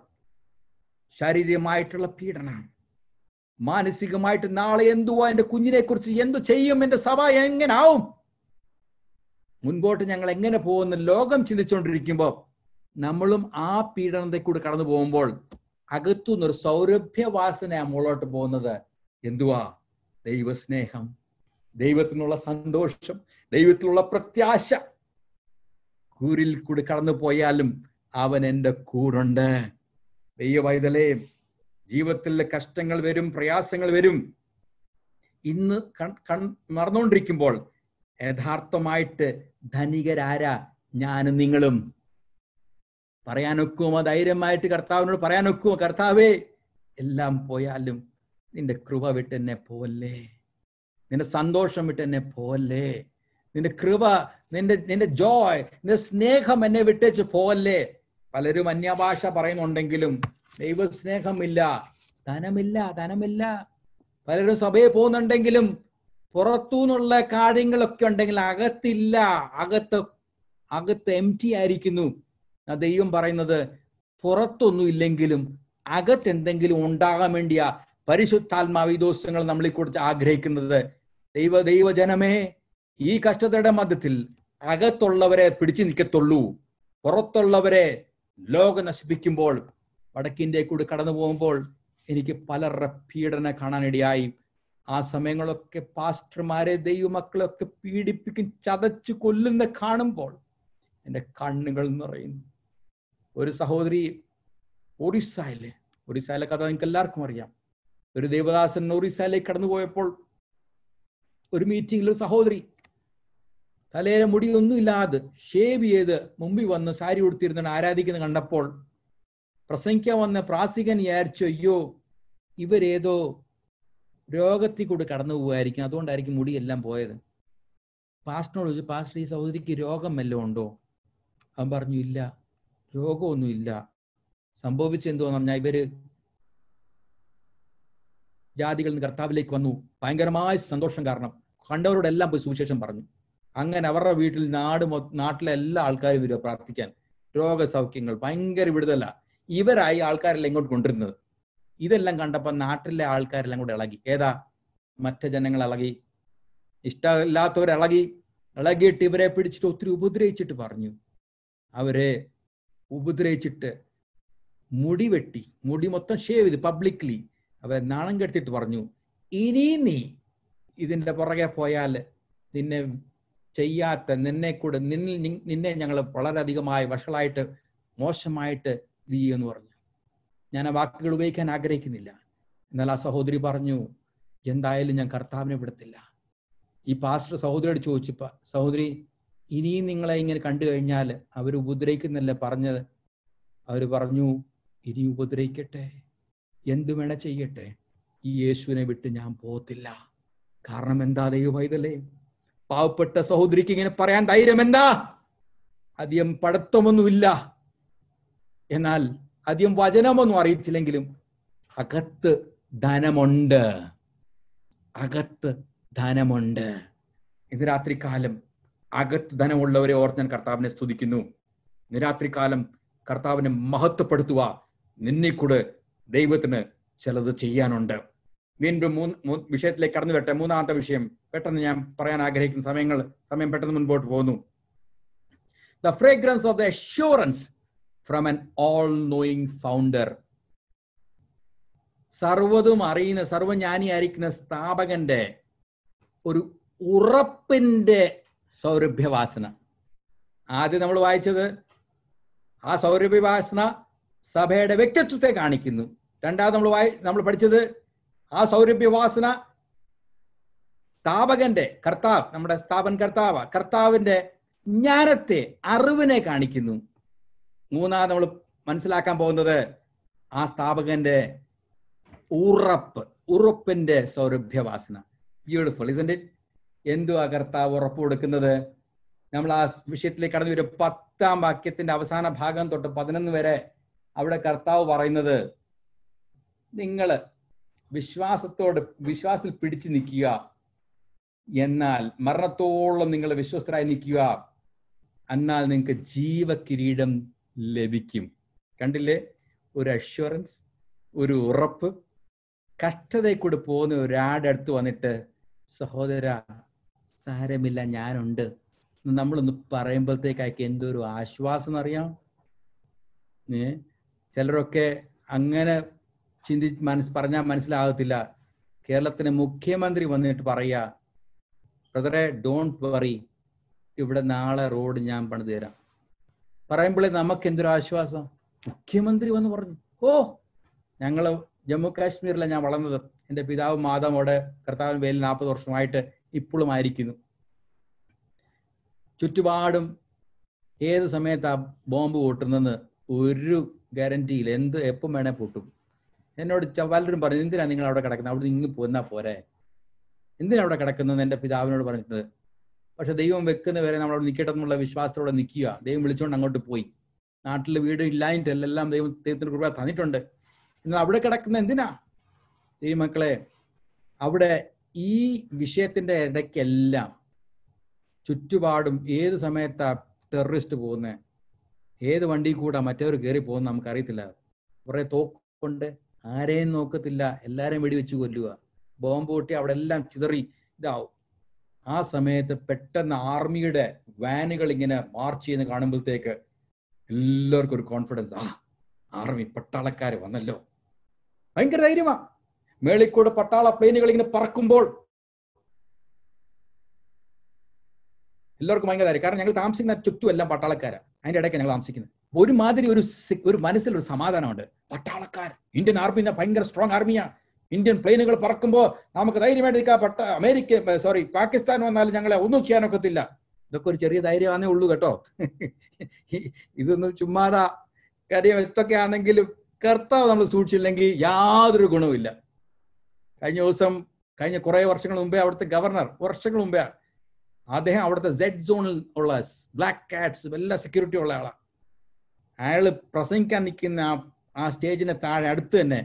ശാരീരികമായിട്ടുള്ള പീഡനം മാനസികമായിട്ട് നാളെ എന്തുവാ എൻ്റെ കുഞ്ഞിനെ കുറിച്ച് എന്തു ചെയ്യും എൻ്റെ സഭ ആവും മുൻപോട്ട് ഞങ്ങൾ എങ്ങനെ പോകുന്ന ലോകം ചിന്തിച്ചുകൊണ്ടിരിക്കുമ്പോൾ നമ്മളും ആ പീഡനത്തെ കൂടെ കടന്നു പോകുമ്പോൾ അകത്തു സൗരഭ്യ സൗരഭ്യവാസന മുകളോട്ട് പോകുന്നത് എന്തുവാ ദൈവസ്നേഹം ദൈവത്തിനുള്ള സന്തോഷം ദൈവത്തിലുള്ള പ്രത്യാശ കൂരിൽ കൂടി കടന്നു പോയാലും അവൻ എൻ്റെ കൂടുണ്ട് ദൈവവൈതലേ ജീവിതത്തിലെ കഷ്ടങ്ങൾ വരും പ്രയാസങ്ങൾ വരും ഇന്ന് കൺ കൺ നടന്നുകൊണ്ടിരിക്കുമ്പോൾ യഥാർത്ഥമായിട്ട് ധനികരാരാ ഞാനും നിങ്ങളും പറയാനൊക്കുമോ ധൈര്യമായിട്ട് കർത്താവിനോട് പറയാനൊക്കുമോ കർത്താവേ എല്ലാം പോയാലും നിന്റെ കൃപ വിട്ട് എന്നെ പോലേ നിന്റെ സന്തോഷം വിട്ട് എന്നെ പോലേ നിന്റെ കൃപ നിന്റെ നിന്റെ ജോയ് നിന്റെ സ്നേഹം എന്നെ വിട്ടേച്ച് പോലേ പലരും അന്യഭാഷ പറയുന്നുണ്ടെങ്കിലും ദൈവ ഇല്ല ധനമില്ല ധനമില്ല പലരും സഭയെ പോകുന്നുണ്ടെങ്കിലും പുറത്തുനിന്നുള്ള കാര്യങ്ങളൊക്കെ ഉണ്ടെങ്കിൽ അകത്തില്ല അകത്ത് അകത്ത് എം ടി ആയിരിക്കുന്നു ദൈവം പറയുന്നത് പുറത്തൊന്നും ഇല്ലെങ്കിലും അകത്ത് എന്തെങ്കിലും ഉണ്ടാകാൻ വേണ്ടിയാ പരിശുദ്ധാത്മാവി ദിവസങ്ങൾ നമ്മളെ കുറിച്ച് ആഗ്രഹിക്കുന്നത് ദൈവ ദൈവജനമേ ഈ കഷ്ടതയുടെ മധ്യത്തിൽ അകത്തുള്ളവരെ പിടിച്ചു നിൽക്കത്തുള്ളൂ പുറത്തുള്ളവരെ ലോകം നശിപ്പിക്കുമ്പോൾ കൂടെ കടന്നു പോകുമ്പോൾ എനിക്ക് പല റപ്പീഡന കാണാനിടയായി ആ സമയങ്ങളൊക്കെ പാസ്റ്റർമാരെ ദൈവമക്കളൊക്കെ പീഡിപ്പിക്കും ചതച്ചു കൊല്ലുന്ന കാണുമ്പോൾ എൻ്റെ കണ്ണുകൾ നിറയുന്നു ഒരു സഹോദരി ഒറീസയിലെ ഒറീസയിലെ കഥ നിങ്ങൾക്ക് എല്ലാവർക്കും അറിയാം ഒരു ദേവദാസൻ ഒറീസയിലേക്ക് കടന്നു പോയപ്പോൾ ഒരു മീറ്റിംഗിൽ ഒരു സഹോദരി തലയിലെ മുടിയൊന്നുമില്ലാതെ ഷേവ് ചെയ്ത് മുമ്പിൽ വന്ന് സാരി ഉടുത്തിരുന്ന ആരാധിക്കുന്നത് കണ്ടപ്പോൾ പ്രസംഗിക്കാൻ വന്ന പ്രാസികൻ വിചാരിച്ചു അയ്യോ ഇവരേതോ രോഗത്തിൽ കൂടെ കടന്നു പോവായിരിക്കും അതുകൊണ്ടായിരിക്കും മുടിയെല്ലാം പോയത് പാസ്റ്റിനോട് ചോദിച്ചു പാസ്റ്റർ ഈ സഹോദരിക്ക് രോഗം എല്ലാം ഉണ്ടോ അവൻ പറഞ്ഞു ഇല്ല രോഗമൊന്നുമില്ല സംഭവിച്ചെന്തോന്ന് പറഞ്ഞാൽ ഇവര് ജാതികളിൽ നിന്ന് കർത്താവിലേക്ക് വന്നു ഭയങ്കരമായ സന്തോഷം കാരണം കണ്ടവരോടെല്ലാം പോയി സുവിശേഷം പറഞ്ഞു അങ്ങനെ അവരുടെ വീട്ടിൽ നാട് നാട്ടിലെ എല്ലാ ആൾക്കാരും വരിക പ്രാർത്ഥിക്കാൻ രോഗസൗഖ്യങ്ങൾ ഭയങ്കര വിടുതല ഇവരായി ആൾക്കാരെല്ലാം ഇങ്ങോട്ട് കൊണ്ടിരുന്നത് ഇതെല്ലാം കണ്ടപ്പോൾ നാട്ടിലെ ആൾക്കാരെല്ലാം കൂടെ ഇളകി ഏതാ മറ്റു ജനങ്ങൾ ഇളകി ഇഷ്ടമില്ലാത്തവർ ഇളകി ഇളകിയിട്ട് ഇവരെ പിടിച്ചിട്ട് ഒത്തിരി ഉപദ്രവിച്ചിട്ട് പറഞ്ഞു അവരെ ഉപദ്രവിച്ചിട്ട് മുടി വെട്ടി മുടി മൊത്തം ഷേവ് ചെയ്ത് പബ്ലിക്ലി അവരെ നാണം കെടുത്തിട്ട് പറഞ്ഞു ഇനി നീ ഇതിന്റെ പുറകെ പോയാൽ നിന്നെ ചെയ്യാത്ത നിന്നെ കൂടെ നിന്നെ ഞങ്ങൾ വളരെയധികമായി വഷളായിട്ട് മോശമായിട്ട് വി എന്ന് പറഞ്ഞു ഞാൻ ആ വാക്കുകൾ ഉപയോഗിക്കാൻ ആഗ്രഹിക്കുന്നില്ല എന്നാൽ ആ സഹോദരി പറഞ്ഞു എന്തായാലും ഞാൻ കർത്താവിനെ വിടത്തില്ല ഈ പാസ്റ്റർ സഹോദരിയോട് ചോദിച്ചു സഹോദരി ഇനിയും നിങ്ങളെ ഇങ്ങനെ കണ്ടു കഴിഞ്ഞാൽ അവർ ഉപദ്രവിക്കുന്നില്ല പറഞ്ഞത് അവർ പറഞ്ഞു ഇനി ഉപദ്രവിക്കട്ടെ എന്തു വേണ ചെയ്യട്ടെ ഈ യേശുവിനെ വിട്ട് ഞാൻ പോകത്തില്ല കാരണം എന്താ ദൈവമായതല്ലേ പാവപ്പെട്ട സഹോദരിക്ക് ഇങ്ങനെ പറയാൻ ധൈര്യം എന്താ അധികം പഠിത്തമൊന്നുമില്ല എന്നാൽ ആദ്യം വചനമൊന്നും അറിയത്തില്ലെങ്കിലും അകത്ത് ധനമുണ്ട് അകത്ത് ധനമുണ്ട് ഇന്ന് രാത്രികാലം അകത്ത് ധനമുള്ളവരെ ഓർത്ത് ഞാൻ കർത്താവിനെ സ്തുതിക്കുന്നു ഇന്ന് രാത്രികാലം കർത്താവിനെ മഹത്വപ്പെടുത്തുക നിന്നെ കൂടെ ദൈവത്തിന് ചിലത് ചെയ്യാനുണ്ട് വീണ്ടും മൂന്ന് വിഷയത്തിലേക്ക് കടന്നു വരട്ടെ മൂന്നാമത്തെ വിഷയം പെട്ടെന്ന് ഞാൻ പറയാൻ ആഗ്രഹിക്കുന്ന സമയങ്ങൾ സമയം പെട്ടെന്ന് മുൻപോട്ട് പോകുന്നു the fragrance of the assurance from an all knowing founder സർവതും അറിയുന്ന സർവജ്ഞാനിയായിരിക്കുന്ന സ്ഥാപകന്റെ ഒരു ഉറപ്പിന്റെ സൗരഭ്യവാസന ആദ്യം നമ്മൾ വായിച്ചത് ആ സൗരഭ്യവാസന സഭയുടെ വ്യക്തിത്വത്തെ കാണിക്കുന്നു രണ്ടാമത് നമ്മൾ വായി നമ്മൾ പഠിച്ചത് ആ സൗരഭ്യവാസന സ്ഥാപകന്റെ കർത്താവ് നമ്മുടെ സ്ഥാപൻ കർത്താവ് കർത്താവിന്റെ ജ്ഞാനത്തെ അറിവിനെ കാണിക്കുന്നു മൂന്നാമത് നമ്മൾ മനസ്സിലാക്കാൻ പോകുന്നത് ആ സ്ഥാപകന്റെ ഉറപ്പ് ഉറപ്പിന്റെ സൗരഭ്യവാസന ബ്യൂട്ടിഫുൾ ഇസന്റ് ഇറ്റ് എന്തുവാ കർത്താവ് ഉറപ്പ് കൊടുക്കുന്നത് നമ്മൾ ആ വിഷയത്തിലേക്ക് കടന്നു വരും പത്താം വാക്യത്തിന്റെ അവസാന ഭാഗം തൊട്ട് പതിനൊന്ന് വരെ അവിടെ കർത്താവ് പറയുന്നത് നിങ്ങൾ വിശ്വാസത്തോട് വിശ്വാസത്തിൽ പിടിച്ചു നിൽക്കുക എന്നാൽ മരണത്തോളം നിങ്ങൾ വിശ്വസ്തരായി നിൽക്കുക എന്നാൽ നിങ്ങൾക്ക് ജീവകിരീടം ലഭിക്കും കണ്ടില്ലേ ഒരു അഷ്വറൻസ് ഒരു ഉറപ്പ് കഷ്ടതയിൽ കൂടെ പോകുന്ന ഒരാളുടെ അടുത്ത് വന്നിട്ട് സഹോദര സാരമില്ല ഞാനുണ്ട് നമ്മളൊന്ന് പറയുമ്പോഴത്തേക്കാക്കി എന്തൊരു ആശ്വാസം അറിയാം ഏ ചിലരൊക്കെ അങ്ങനെ ചിന്തി മനസ് പറഞ്ഞാൽ മനസ്സിലാകത്തില്ല കേരളത്തിന് മുഖ്യമന്ത്രി വന്നിട്ട് പറയാ ബ്രദറെ ഡോണ്ട് വറി ഇവിടെ നാളെ റോഡ് ഞാൻ പണിതുതരാം പറയുമ്പോഴേ നമുക്ക് എന്തൊരു ആശ്വാസം മുഖ്യമന്ത്രി വന്ന് പറഞ്ഞു ഓ ഞങ്ങൾ ജമ്മു കാശ്മീരിലാണ് ഞാൻ വളർന്നത് എൻ്റെ പിതാവ് അവിടെ കർത്താവിന് വേലി നാൽപ്പത് വർഷമായിട്ട് ഇപ്പോഴും ആയിരിക്കുന്നു ചുറ്റുപാടും ഏത് സമയത്താ ബോംബ് പൊട്ടുന്നെന്ന് ഒരു ഗ്യാരണ്ടിയിൽ എന്ത് എപ്പം വേണേ പൊട്ടും എന്നോട് പലരും പറഞ്ഞു എന്തിനാ നിങ്ങൾ അവിടെ കിടക്കുന്നത് അവിടെ നിന്ന് പോന്നാ പോരെ എന്തിനാ അവിടെ കിടക്കുന്നത് എൻ്റെ പിതാവിനോട് പറഞ്ഞിട്ടുണ്ട് പക്ഷെ ദൈവം വെക്കുന്ന വരെ നമ്മൾ നിൽക്കട്ടെ എന്നുള്ള വിശ്വാസത്തോടെ നിൽക്കുക ദൈവം വിളിച്ചുകൊണ്ട് അങ്ങോട്ട് പോയി നാട്ടിൽ വീട് ഇല്ലായിട്ട് എല്ലാം ദൈവം ദൈവത്തിന് കുറവ് തന്നിട്ടുണ്ട് എന്നാൽ അവിടെ കിടക്കുന്ന എന്തിനാ ദൈവമക്കളെ അവിടെ ഈ വിഷയത്തിന്റെ ഇടയ്ക്കെല്ലാം ചുറ്റുപാടും ഏത് സമയത്താ ടെററിസ്റ്റ് പോകുന്നത് ഏത് വണ്ടി കൂടെ മറ്റവർ കയറി പോകുന്ന നമുക്കറിയത്തില്ല കുറെ തോക്കുണ്ട് ആരെയും നോക്കത്തില്ല എല്ലാരെയും വെടിവെച്ച് കൊല്ലുക ബോംബ് പൊട്ടി അവിടെ എല്ലാം ചിതറി ഇതാവും ആ സമയത്ത് പെട്ടെന്ന് ആർമിയുടെ വാനുകൾ ഇങ്ങനെ മാർച്ച് ചെയ്യുന്ന കാണുമ്പോഴത്തേക്ക് എല്ലാവർക്കും ഒരു കോൺഫിഡൻസ് ആ ആർമി പട്ടാളക്കാർ വന്നല്ലോ ഭയങ്കര ധൈര്യമാ മേളിക്കൂടെ പട്ടാള പ്ലെയിനുകൾ ഇങ്ങനെ പറക്കുമ്പോൾ എല്ലാവർക്കും ഭയങ്കര ധൈര്യം കാരണം ഞങ്ങൾ താമസിക്കുന്ന ചുറ്റും എല്ലാം പട്ടാളക്കാരാ അതിന്റെ ഇടയ്ക്ക് ഞങ്ങൾ താമസിക്കുന്നത് ഒരുമാതിരി ഒരു ഒരു മനസ്സിൽ ഒരു സമാധാനമുണ്ട് പട്ടാളക്കാർ ഇന്ത്യൻ ആർമി ഭയങ്കര സ്ട്രോങ് ആർമിയാണ് ഇന്ത്യൻ പ്ലെയിനുകൾ പറക്കുമ്പോൾ നമുക്ക് ധൈര്യമായിട്ട് നിൽക്കാം പട്ട അമേരിക്ക സോറി പാകിസ്ഥാൻ വന്നാലും ഞങ്ങളെ ഒന്നും ചെയ്യാനൊക്കത്തില്ല ഇതൊക്കെ ഒരു ചെറിയ ധൈര്യമാണേ ഉള്ളൂ കേട്ടോ [LAUGHS] ഇതൊന്നും ചുമ്മാതാ കാര്യം ഇതൊക്കെ ആണെങ്കിലും കർത്താവ് നമ്മൾ സൂക്ഷിച്ചില്ലെങ്കിൽ യാതൊരു ഗുണവുമില്ല കഴിഞ്ഞ ദിവസം കഴിഞ്ഞ കുറേ വർഷങ്ങൾ മുമ്പേ അവിടുത്തെ ഗവർണർ വർഷങ്ങൾ മുമ്പേ അദ്ദേഹം അവിടുത്തെ സെഡ് സോണിൽ ഉള്ള ബ്ലാക്ക് കാറ്റ്സ് എല്ലാ സെക്യൂരിറ്റി ഉള്ള ആളാണ് അയാൾ പ്രസംഗിക്കാൻ നിൽക്കുന്ന ആ സ്റ്റേജിന് താഴെ അടുത്ത് തന്നെ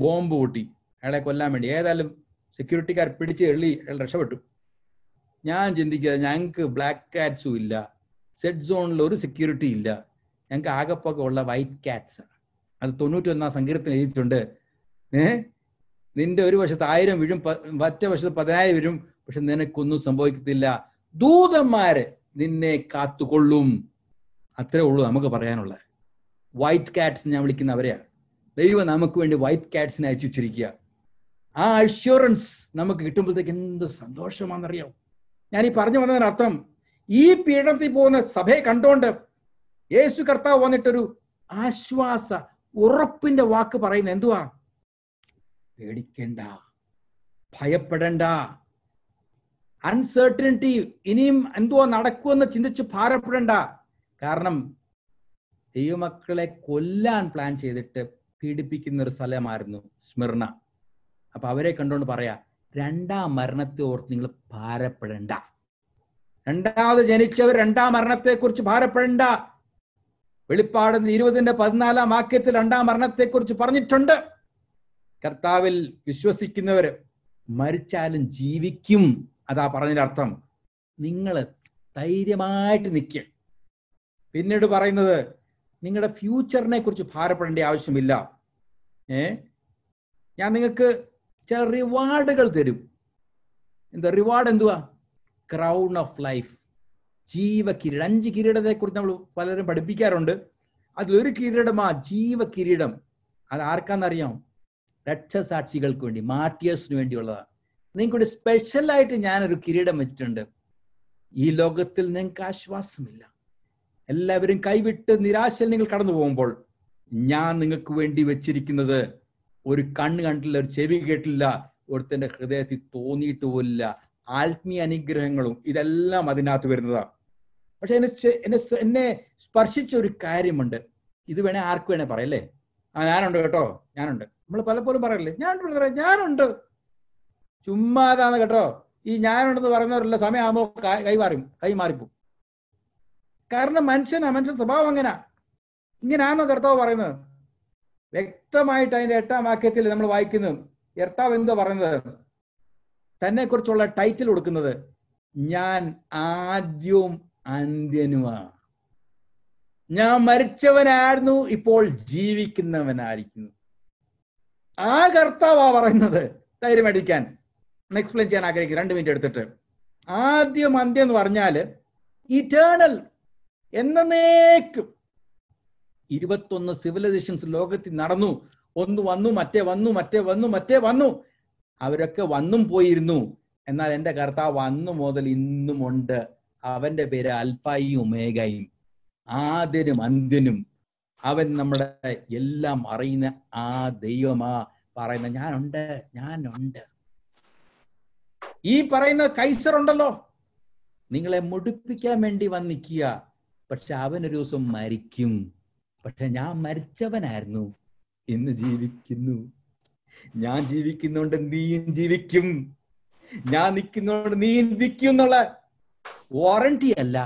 ബോംബ് പൊട്ടി അയാളെ കൊല്ലാൻ വേണ്ടി ഏതായാലും സെക്യൂരിറ്റിക്കാർ പിടിച്ച് എള്ളി അയാൾ രക്ഷപ്പെട്ടു ഞാൻ ചിന്തിക്കുക ഞങ്ങൾക്ക് ബ്ലാക്ക് കാറ്റ്സും ഇല്ല സെഡ് സോണിൽ ഒരു സെക്യൂരിറ്റി ഇല്ല ഞങ്ങൾക്ക് ആകെപ്പൊക്കെ ഉള്ള വൈറ്റ് കാറ്റ്സ് അത് ഒന്നാം സങ്കീർത്തിന് എഴുതിയിട്ടുണ്ട് ഏ നിന്റെ ഒരു വശത്ത് ആയിരം വീഴും മറ്റേ വശത്ത് പതിനായിരം വീഴും പക്ഷെ നിനക്കൊന്നും സംഭവിക്കത്തില്ല ദൂതന്മാര് നിന്നെ കാത്തുകൊള്ളും അത്രേ ഉള്ളൂ നമുക്ക് പറയാനുള്ളത് വൈറ്റ് കാറ്റ്സ് ഞാൻ വിളിക്കുന്നവരെയാണ് ദൈവം നമുക്ക് വേണ്ടി വൈറ്റ് കാറ്റ്സിനെ അയച്ചു വെച്ചിരിക്കുക ആ അഷ്യൂറൻസ് നമുക്ക് കിട്ടുമ്പോഴത്തേക്ക് എന്ത് സന്തോഷമാണെന്നറിയാം ഞാൻ ഈ പറഞ്ഞു വന്നതിനർത്ഥം ഈ പീഡനത്തിൽ പോകുന്ന സഭയെ കണ്ടുകൊണ്ട് യേശു കർത്താവ് വന്നിട്ടൊരു ആശ്വാസ ഉറപ്പിന്റെ വാക്ക് പറയുന്ന എന്തുവാ പേടിക്കണ്ട ഭയപ്പെടണ്ട അൺസെർട്ടനിറ്റി ഇനിയും എന്തുവാ നടക്കുമെന്ന് ചിന്തിച്ച് ഭാരപ്പെടണ്ട കാരണം ദൈവമക്കളെ കൊല്ലാൻ പ്ലാൻ ചെയ്തിട്ട് പീഡിപ്പിക്കുന്ന ഒരു സ്ഥലമായിരുന്നു സ്മിർണ അപ്പൊ അവരെ കണ്ടുകൊണ്ട് പറയാ രണ്ടാം മരണത്തെ ഓർത്ത് നിങ്ങൾ ഭാരപ്പെടണ്ട രണ്ടാമത് ജനിച്ചവർ രണ്ടാം മരണത്തെക്കുറിച്ച് ഭാരപ്പെടണ്ട വെളിപ്പാട് ഇരുപതിന്റെ പതിനാലാം വാക്യത്തിൽ രണ്ടാം മരണത്തെക്കുറിച്ച് പറഞ്ഞിട്ടുണ്ട് കർത്താവിൽ വിശ്വസിക്കുന്നവർ മരിച്ചാലും ജീവിക്കും അതാ പറഞ്ഞതിന്റെ അർത്ഥം നിങ്ങൾ ധൈര്യമായിട്ട് നിൽക്കുക പിന്നീട് പറയുന്നത് നിങ്ങളുടെ ഫ്യൂച്ചറിനെ കുറിച്ച് ഭാരപ്പെടേണ്ട ആവശ്യമില്ല ഏ ഞാൻ നിങ്ങൾക്ക് ചില റിവാർഡുകൾ തരും എന്താ റിവാർഡ് എന്തുവാ ക്രൗൺ ഓഫ് ലൈഫ് ജീവ കിരീടം അഞ്ച് കിരീടത്തെ കുറിച്ച് നമ്മൾ പലരും പഠിപ്പിക്കാറുണ്ട് അതിലൊരു കിരീടം ആ ജീവ കിരീടം അത് ആർക്കാന്നറിയാം രക്ഷസാക്ഷികൾക്ക് വേണ്ടി മാർട്ടിയേഴ്സിന് വേണ്ടിയുള്ളതാണ് നിങ്ങൾക്കൊരു സ്പെഷ്യലായിട്ട് ഞാനൊരു കിരീടം വെച്ചിട്ടുണ്ട് ഈ ലോകത്തിൽ നിങ്ങൾക്ക് ആശ്വാസമില്ല എല്ലാവരും കൈവിട്ട് നിരാശയിൽ നിങ്ങൾ കടന്നു പോകുമ്പോൾ ഞാൻ നിങ്ങൾക്ക് വേണ്ടി വെച്ചിരിക്കുന്നത് ഒരു കണ്ണ് കണ്ടില്ല ഒരു ചെവി കേട്ടില്ല ഒരുത്തന്റെ ഹൃദയത്തിൽ തോന്നിയിട്ട് പോലില്ല ആത്മീയ അനുഗ്രഹങ്ങളും ഇതെല്ലാം അതിനകത്ത് വരുന്നതാണ് പക്ഷെ എന്നെ എന്നെ എന്നെ സ്പർശിച്ച ഒരു കാര്യമുണ്ട് ഇത് വേണേ ആർക്ക് വേണേ പറയല്ലേ ആ ഞാനുണ്ട് കേട്ടോ ഞാനുണ്ട് നമ്മൾ പലപ്പോഴും പറയല്ലേ ഞാനുണ്ട് ബ്രദറെ ഞാനുണ്ട് ചുമ്മാതാന്ന് കേട്ടോ ഈ ഞാനുണ്ടെന്ന് പറയുന്നവരുള്ള സമയമാകുമ്പോൾ കൈമാറും കൈമാറിപ്പോ കാരണം മനുഷ്യനാ മനുഷ്യൻ സ്വഭാവം അങ്ങനെ ഇങ്ങനെയാണോ കർത്താവ് പറയുന്നത് വ്യക്തമായിട്ട് അതിന്റെ എട്ടാം വാക്യത്തിൽ നമ്മൾ വായിക്കുന്നു എർത്താവ് എന്തോ പറയുന്നത് തന്നെ കുറിച്ചുള്ള ടൈറ്റിൽ കൊടുക്കുന്നത് ഞാൻ ആദ്യവും അന്ത്യനുമാണ് ഞാൻ മരിച്ചവനായിരുന്നു ഇപ്പോൾ ജീവിക്കുന്നവനായിരിക്കുന്നു ആ കർത്താവാ പറയുന്നത് ധൈര്യം അടിക്കാൻ എക്സ്പ്ലെയിൻ ചെയ്യാൻ ആഗ്രഹിക്കുന്നു രണ്ട് മിനിറ്റ് എടുത്തിട്ട് ആദ്യം അന്ത്യം എന്ന് പറഞ്ഞാൽ ഇറ്റേണൽ എന്നേക്കും ഇരുപത്തൊന്ന് സിവിലൈസേഷൻസ് ലോകത്തിൽ നടന്നു ഒന്ന് വന്നു മറ്റേ വന്നു മറ്റേ വന്നു മറ്റേ വന്നു അവരൊക്കെ വന്നും പോയിരുന്നു എന്നാൽ എൻ്റെ കർത്താവ് അന്നു മുതൽ ഇന്നും ഉണ്ട് അവന്റെ പേര് അൽഫായും ഒമേഗയും ആദ്യനും അന്ത്യനും അവൻ നമ്മുടെ എല്ലാം അറിയുന്ന ആ ദൈവമാ പറയുന്ന ഞാനുണ്ട് ഞാനുണ്ട് ഈ പറയുന്ന കൈസർ ഉണ്ടല്ലോ നിങ്ങളെ മുടിപ്പിക്കാൻ വേണ്ടി വന്നിക്കുക പക്ഷെ അവനൊരു ദിവസം മരിക്കും പക്ഷെ ഞാൻ മരിച്ചവനായിരുന്നു ഇന്ന് ജീവിക്കുന്നു ഞാൻ ജീവിക്കുന്നോണ്ട് നീയും ജീവിക്കും ഞാൻ നിൽക്കുന്നോണ്ട് നീ നിൽക്കും എന്നുള്ള വാറണ്ടി അല്ല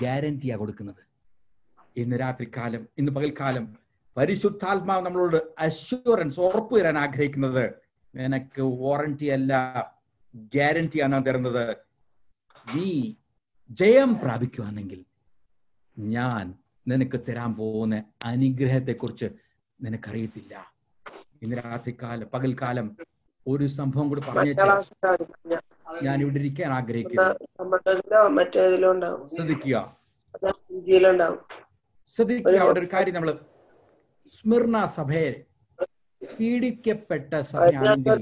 ഗ്യാരണ്ടിയാ കൊടുക്കുന്നത് ഇന്ന് രാത്രിക്കാലം ഇന്ന് പകൽക്കാലം പരിശുദ്ധാത്മാവ് നമ്മളോട് അഷ്യൂറൻസ് ഉറപ്പ് തരാൻ ആഗ്രഹിക്കുന്നത് നിനക്ക് വാറണ്ടി അല്ല ഗ്യാരണ്ടിയാണ് തരുന്നത് നീ ജയം പ്രാപിക്കുവാണെങ്കിൽ ഞാൻ നിനക്ക് തരാൻ പോകുന്ന കുറിച്ച് നിനക്കറിയത്തില്ല ഇന്ന് രാത്രിക്കാലം പകൽക്കാലം ഒരു സംഭവം കൂടി പറഞ്ഞു ഞാൻ ഇവിടെ ഇരിക്കാൻ ആഗ്രഹിക്കുന്നു അവിടെ ഒരു കാര്യം നമ്മള് സ്മിർണ സഭയെ പീഡിക്കപ്പെട്ട സഭയാണെങ്കിൽ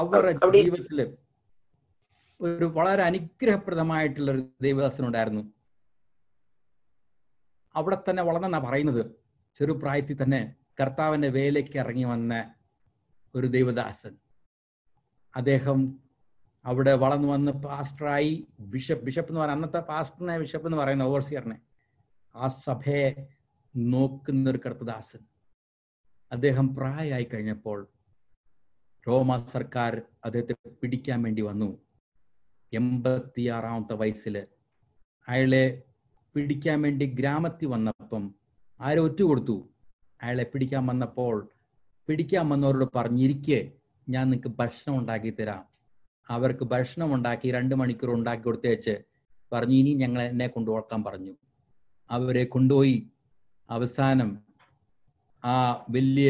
അവരുടെ ജീവിതത്തില് ഒരു വളരെ അനുഗ്രഹപ്രദമായിട്ടുള്ള ഒരു ദൈവദാസനുണ്ടായിരുന്നു അവിടെ തന്നെ വളർന്നെന്നാ പറയുന്നത് ചെറുപ്രായത്തിൽ തന്നെ കർത്താവിന്റെ വേലയ്ക്ക് ഇറങ്ങി വന്ന ഒരു ദൈവദാസൻ അദ്ദേഹം അവിടെ വളർന്നു വന്ന് പാസ്റ്ററായി ബിഷപ്പ് ബിഷപ്പ് എന്ന് പറയുന്ന അന്നത്തെ പാസ്റ്ററിനെ ബിഷപ്പ് എന്ന് പറയുന്ന ഓവർസിയറിനെ ആ സഭയെ നോക്കുന്ന ഒരു കർത്തദാസൻ അദ്ദേഹം പ്രായമായി കഴിഞ്ഞപ്പോൾ റോമ സർക്കാർ അദ്ദേഹത്തെ പിടിക്കാൻ വേണ്ടി വന്നു എൺപത്തിയാറാമത്തെ വയസ്സിൽ അയാളെ പിടിക്കാൻ വേണ്ടി ഗ്രാമത്തിൽ വന്നപ്പം ആരെ ഒറ്റ കൊടുത്തു അയാളെ പിടിക്കാൻ വന്നപ്പോൾ പിടിക്കാൻ വന്നവരോട് പറഞ്ഞിരിക്കെ ഞാൻ നിങ്ങൾക്ക് ഭക്ഷണം ഉണ്ടാക്കി തരാം അവർക്ക് ഭക്ഷണം ഉണ്ടാക്കി രണ്ട് മണിക്കൂർ ഉണ്ടാക്കി കൊടുത്തേച്ച് പറഞ്ഞു ഇനി ഞങ്ങൾ എന്നെ കൊണ്ടുപോക്കാൻ പറഞ്ഞു അവരെ കൊണ്ടുപോയി അവസാനം ആ വലിയ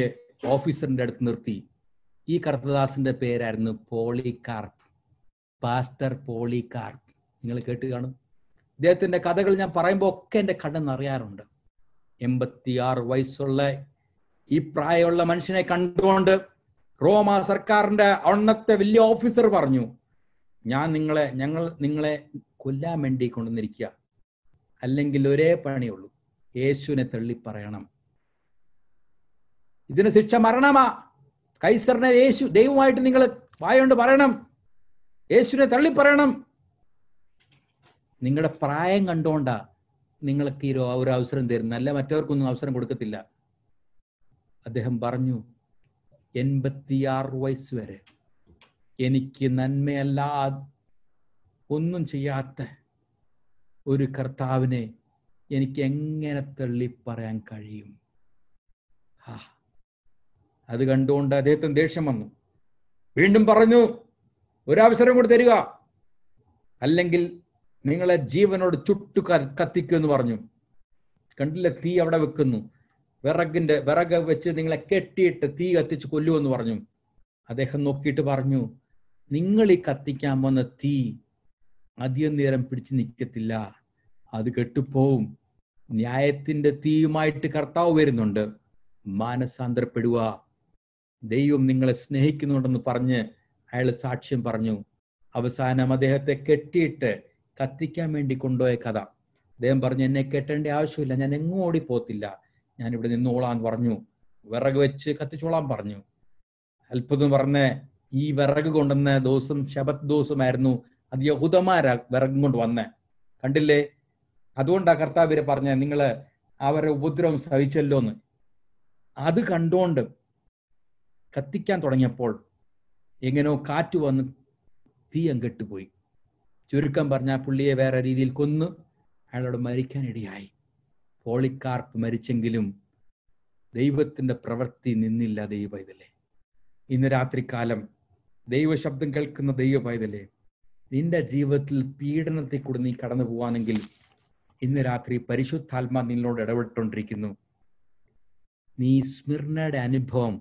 ഓഫീസറിന്റെ അടുത്ത് നിർത്തി ഈ കർത്തദാസിന്റെ പേരായിരുന്നു പോളികാർപ്പ് പാസ്റ്റർ പോളികാർപ്പ് നിങ്ങൾ കേട്ട് കാണും ഇദ്ദേഹത്തിന്റെ കഥകൾ ഞാൻ പറയുമ്പോൾ ഒക്കെ എൻ്റെ കണ്ണെന്നറിയാറുണ്ട് എൺപത്തിയാറ് വയസ്സുള്ള ഈ പ്രായമുള്ള മനുഷ്യനെ കണ്ടുകൊണ്ട് റോമ സർക്കാരിന്റെ അന്നത്തെ വലിയ ഓഫീസർ പറഞ്ഞു ഞാൻ നിങ്ങളെ ഞങ്ങൾ നിങ്ങളെ കൊല്ലാൻ വേണ്ടി കൊണ്ടുവന്നിരിക്കുക അല്ലെങ്കിൽ ഒരേ പണിയുള്ളൂ യേശുവിനെ തള്ളി പറയണം ഇതിന് ശിക്ഷ മരണമാ കൈസറിനെ യേശു ദൈവമായിട്ട് നിങ്ങൾ വായോണ്ട് പറയണം യേശുവിനെ തള്ളി പറയണം നിങ്ങളുടെ പ്രായം കണ്ടോണ്ടാ നിങ്ങൾക്ക് ഈ ഒരു അവസരം തരുന്നത് അല്ല മറ്റവർക്കൊന്നും അവസരം കൊടുക്കത്തില്ല അദ്ദേഹം പറഞ്ഞു എൺപത്തിയാറ് വയസ്സ് വരെ എനിക്ക് നന്മയല്ലാ ഒന്നും ചെയ്യാത്ത ഒരു കർത്താവിനെ എനിക്ക് എങ്ങനെ പറയാൻ കഴിയും ഹാ അത് കണ്ടുകൊണ്ട് അദ്ദേഹത്തിന് ദേഷ്യം വന്നു വീണ്ടും പറഞ്ഞു ഒരവസരം കൂടി തരിക അല്ലെങ്കിൽ നിങ്ങളെ ജീവനോട് ചുട്ടു കത്തിക്കും എന്ന് പറഞ്ഞു കണ്ടില്ല തീ അവിടെ വെക്കുന്നു വിറകിന്റെ വിറക് വെച്ച് നിങ്ങളെ കെട്ടിയിട്ട് തീ കത്തിച്ച് കൊല്ലുമെന്ന് പറഞ്ഞു അദ്ദേഹം നോക്കിയിട്ട് പറഞ്ഞു നിങ്ങൾ ഈ കത്തിക്കാൻ വന്ന തീ അധികം നേരം പിടിച്ചു നിൽക്കത്തില്ല അത് കെട്ടുപോവും ന്യായത്തിന്റെ തീയുമായിട്ട് കർത്താവ് വരുന്നുണ്ട് മാനസാന്തരപ്പെടുക ദൈവം നിങ്ങളെ സ്നേഹിക്കുന്നുണ്ടെന്ന് പറഞ്ഞ് അയാൾ സാക്ഷ്യം പറഞ്ഞു അവസാനം അദ്ദേഹത്തെ കെട്ടിയിട്ട് കത്തിക്കാൻ വേണ്ടി കൊണ്ടുപോയ കഥ അദ്ദേഹം പറഞ്ഞു എന്നെ കെട്ടേണ്ട ആവശ്യമില്ല ഞാൻ എങ്ങും പോത്തില്ല ഞാൻ ഇവിടെ നിന്നോളാൻ പറഞ്ഞു വിറക് വെച്ച് കത്തിച്ചോളാൻ പറഞ്ഞു അത്ഭുതം പറഞ്ഞ ഈ വിറക് കൊണ്ടുവന്ന ദിവസം ശബത് ദിവസമായിരുന്നു അത് യഹൂദമാരാ വിറകും കൊണ്ട് വന്നേ കണ്ടില്ലേ അതുകൊണ്ടാ കർത്താവിരെ പറഞ്ഞ നിങ്ങള് അവരെ ഉപദ്രവം സഹിച്ചല്ലോ എന്ന് അത് കണ്ടുകൊണ്ട് കത്തിക്കാൻ തുടങ്ങിയപ്പോൾ എങ്ങനെയോ കാറ്റ് വന്ന് തീ കെട്ടുപോയി ചുരുക്കം പറഞ്ഞാൽ പുള്ളിയെ വേറെ രീതിയിൽ കൊന്നു അയാളോട് മരിക്കാനിടയായി പോളിക്കാർപ്പ് മരിച്ചെങ്കിലും ദൈവത്തിന്റെ പ്രവൃത്തി നിന്നില്ല ദൈവപൈതലേ ഇന്ന് രാത്രികാലം ദൈവശബ്ദം കേൾക്കുന്ന ദൈവപൈതലേ നിന്റെ ജീവിതത്തിൽ പീഡനത്തെ കൂടെ നീ കടന്നു പോവാണെങ്കിൽ ഇന്ന് രാത്രി പരിശുദ്ധാത്മാ നിന്നോട് ഇടപെട്ടുകൊണ്ടിരിക്കുന്നു നീ സ്മിരണയുടെ അനുഭവം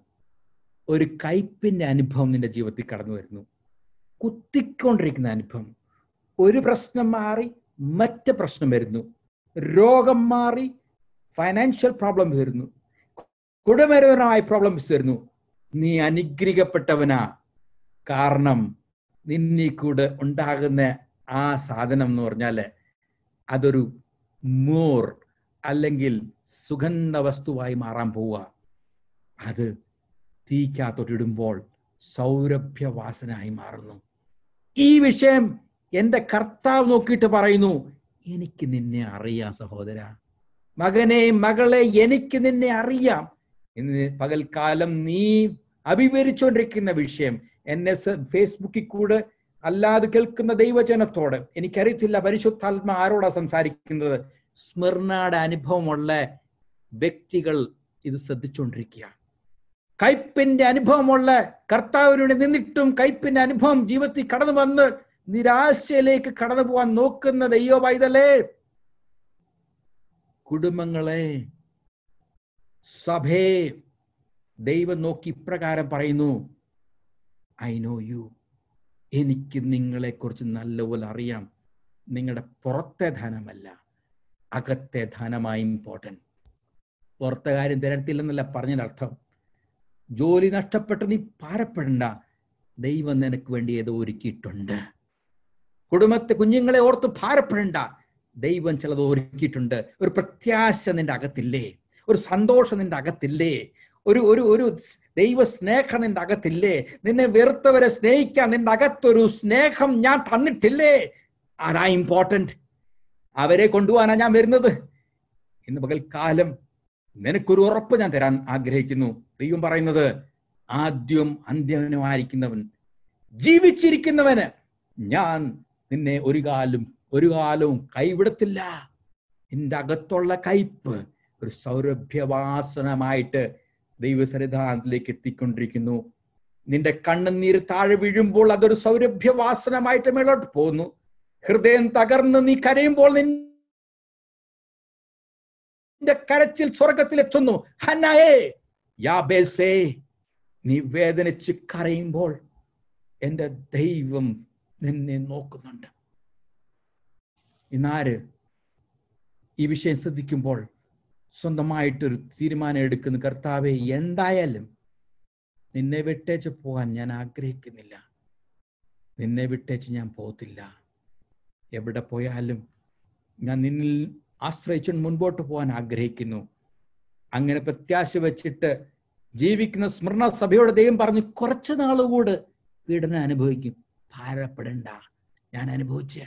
ഒരു കയ്പിന്റെ അനുഭവം നിന്റെ ജീവിതത്തിൽ കടന്നു വരുന്നു കുത്തിക്കൊണ്ടിരിക്കുന്ന അനുഭവം ഒരു പ്രശ്നം മാറി മറ്റ് പ്രശ്നം വരുന്നു രോഗം മാറി ഫൈനാൻഷ്യൽ പ്രോബ്ലംസ് വരുന്നു കുടുംബപരമായ പ്രോബ്ലംസ് വരുന്നു നീ അനുഗ്രഹിക്കപ്പെട്ടവനാ കാരണം നിന്നീ കൂടെ ഉണ്ടാകുന്ന ആ സാധനം എന്ന് പറഞ്ഞാൽ അതൊരു മോർ അല്ലെങ്കിൽ സുഗന്ധ വസ്തുവായി മാറാൻ പോവുക അത് തീക്കകത്തോട്ടിടുമ്പോൾ സൗരഭ്യവാസനായി മാറുന്നു ഈ വിഷയം എൻ്റെ കർത്താവ് നോക്കിയിട്ട് പറയുന്നു എനിക്ക് നിന്നെ അറിയാം സഹോദര മകനെ മകളെ എനിക്ക് നിന്നെ അറിയാം ഇന്ന് പകൽക്കാലം നീ അഭിവരിച്ചുകൊണ്ടിരിക്കുന്ന വിഷയം എന്നെ ഫേസ്ബുക്കിൽ കൂടെ അല്ലാതെ കേൾക്കുന്ന ദൈവജനത്തോട് എനിക്കറിയത്തില്ല പരിശുദ്ധാത്മ ആരോടാ സംസാരിക്കുന്നത് സ്മിർണയുടെ അനുഭവമുള്ള വ്യക്തികൾ ഇത് ശ്രദ്ധിച്ചുകൊണ്ടിരിക്കുക കയ്പിന്റെ അനുഭവമുള്ള കർത്താവിനോട് നിന്നിട്ടും കയ്പിന്റെ അനുഭവം ജീവിതത്തിൽ കടന്നു വന്ന് നിരാശയിലേക്ക് കടന്നു പോകാൻ നോക്കുന്ന ദൈവ ഇതല്ലേ കുടുംബങ്ങളെ സഭേ ദൈവം നോക്കി ഇപ്രകാരം പറയുന്നു ഐ നോ യു എനിക്ക് നിങ്ങളെ കുറിച്ച് നല്ലപോലെ അറിയാം നിങ്ങളുടെ പുറത്തെ ധനമല്ല അകത്തെ ധനമായി ഇമ്പോർട്ടൻറ്റ് പുറത്തെ കാര്യം തരത്തില്ലെന്നല്ല പറഞ്ഞതിനർത്ഥം അർത്ഥം ജോലി നഷ്ടപ്പെട്ട് നീ പാരപ്പെടണ്ട ദൈവം നിനക്ക് വേണ്ടി ഏതോ ഒരുക്കിയിട്ടുണ്ട് കുടുംബത്തെ കുഞ്ഞുങ്ങളെ ഓർത്ത് ഭാരപ്പെടേണ്ട ദൈവം ചിലത് ഒരുക്കിയിട്ടുണ്ട് ഒരു പ്രത്യാശ നിന്റെ അകത്തില്ലേ ഒരു സന്തോഷം നിന്റെ അകത്തില്ലേ ഒരു ഒരു ഒരു ദൈവ സ്നേഹം നിന്റെ അകത്തില്ലേ നിന്നെ വെറുത്തവരെ സ്നേഹിക്കാൻ നിന്റെ അകത്തൊരു സ്നേഹം ഞാൻ തന്നിട്ടില്ലേ അതാ ഇമ്പോർട്ടൻറ്റ് അവരെ കൊണ്ടുപോകാനാ ഞാൻ വരുന്നത് ഇന്ന് പകൽക്കാലം നിനക്കൊരു ഉറപ്പ് ഞാൻ തരാൻ ആഗ്രഹിക്കുന്നു ദൈവം പറയുന്നത് ആദ്യം അന്ത്യവനുമായിരിക്കുന്നവൻ ജീവിച്ചിരിക്കുന്നവന് ഞാൻ നിന്നെ ഒരു കാലും ഒരു കാലവും കൈവിടത്തില്ല നിന്റെ അകത്തുള്ള കയ്പ് ഒരു സൗരഭ്യവാസനമായിട്ട് ദൈവസന്നിധാനത്തിലേക്ക് എത്തിക്കൊണ്ടിരിക്കുന്നു നിന്റെ കണ്ണുനീർ താഴെ വീഴുമ്പോൾ അതൊരു സൗരഭ്യവാസനമായിട്ട് മേളോട്ട് പോകുന്നു ഹൃദയം തകർന്ന് നീ കരയുമ്പോൾ നിന്റെ കരച്ചിൽ സ്വർഗത്തിലെത്തുന്നു ഹന്നയേ യാബേസേ നീ വേദനിച്ച് കരയുമ്പോൾ എൻ്റെ ദൈവം നിന്നെ നോക്കുന്നുണ്ട് ഇന്നാര് ഈ വിഷയം ശ്രദ്ധിക്കുമ്പോൾ സ്വന്തമായിട്ടൊരു തീരുമാനം എടുക്കുന്ന കർത്താവെ എന്തായാലും നിന്നെ വിട്ടേച്ച് പോകാൻ ഞാൻ ആഗ്രഹിക്കുന്നില്ല നിന്നെ വിട്ടേച്ച് ഞാൻ പോകത്തില്ല എവിടെ പോയാലും ഞാൻ നിന്നിൽ ആശ്രയിച്ചു മുൻപോട്ട് പോകാൻ ആഗ്രഹിക്കുന്നു അങ്ങനെ പ്രത്യാശ വെച്ചിട്ട് ജീവിക്കുന്ന സ്മരണ സഭയോട് ദൈവം പറഞ്ഞ് കുറച്ചു നാളുകൂടെ പീഡനം അനുഭവിക്കും ഭാരപ്പെടണ്ട ഞാൻ അനുഭവിച്ച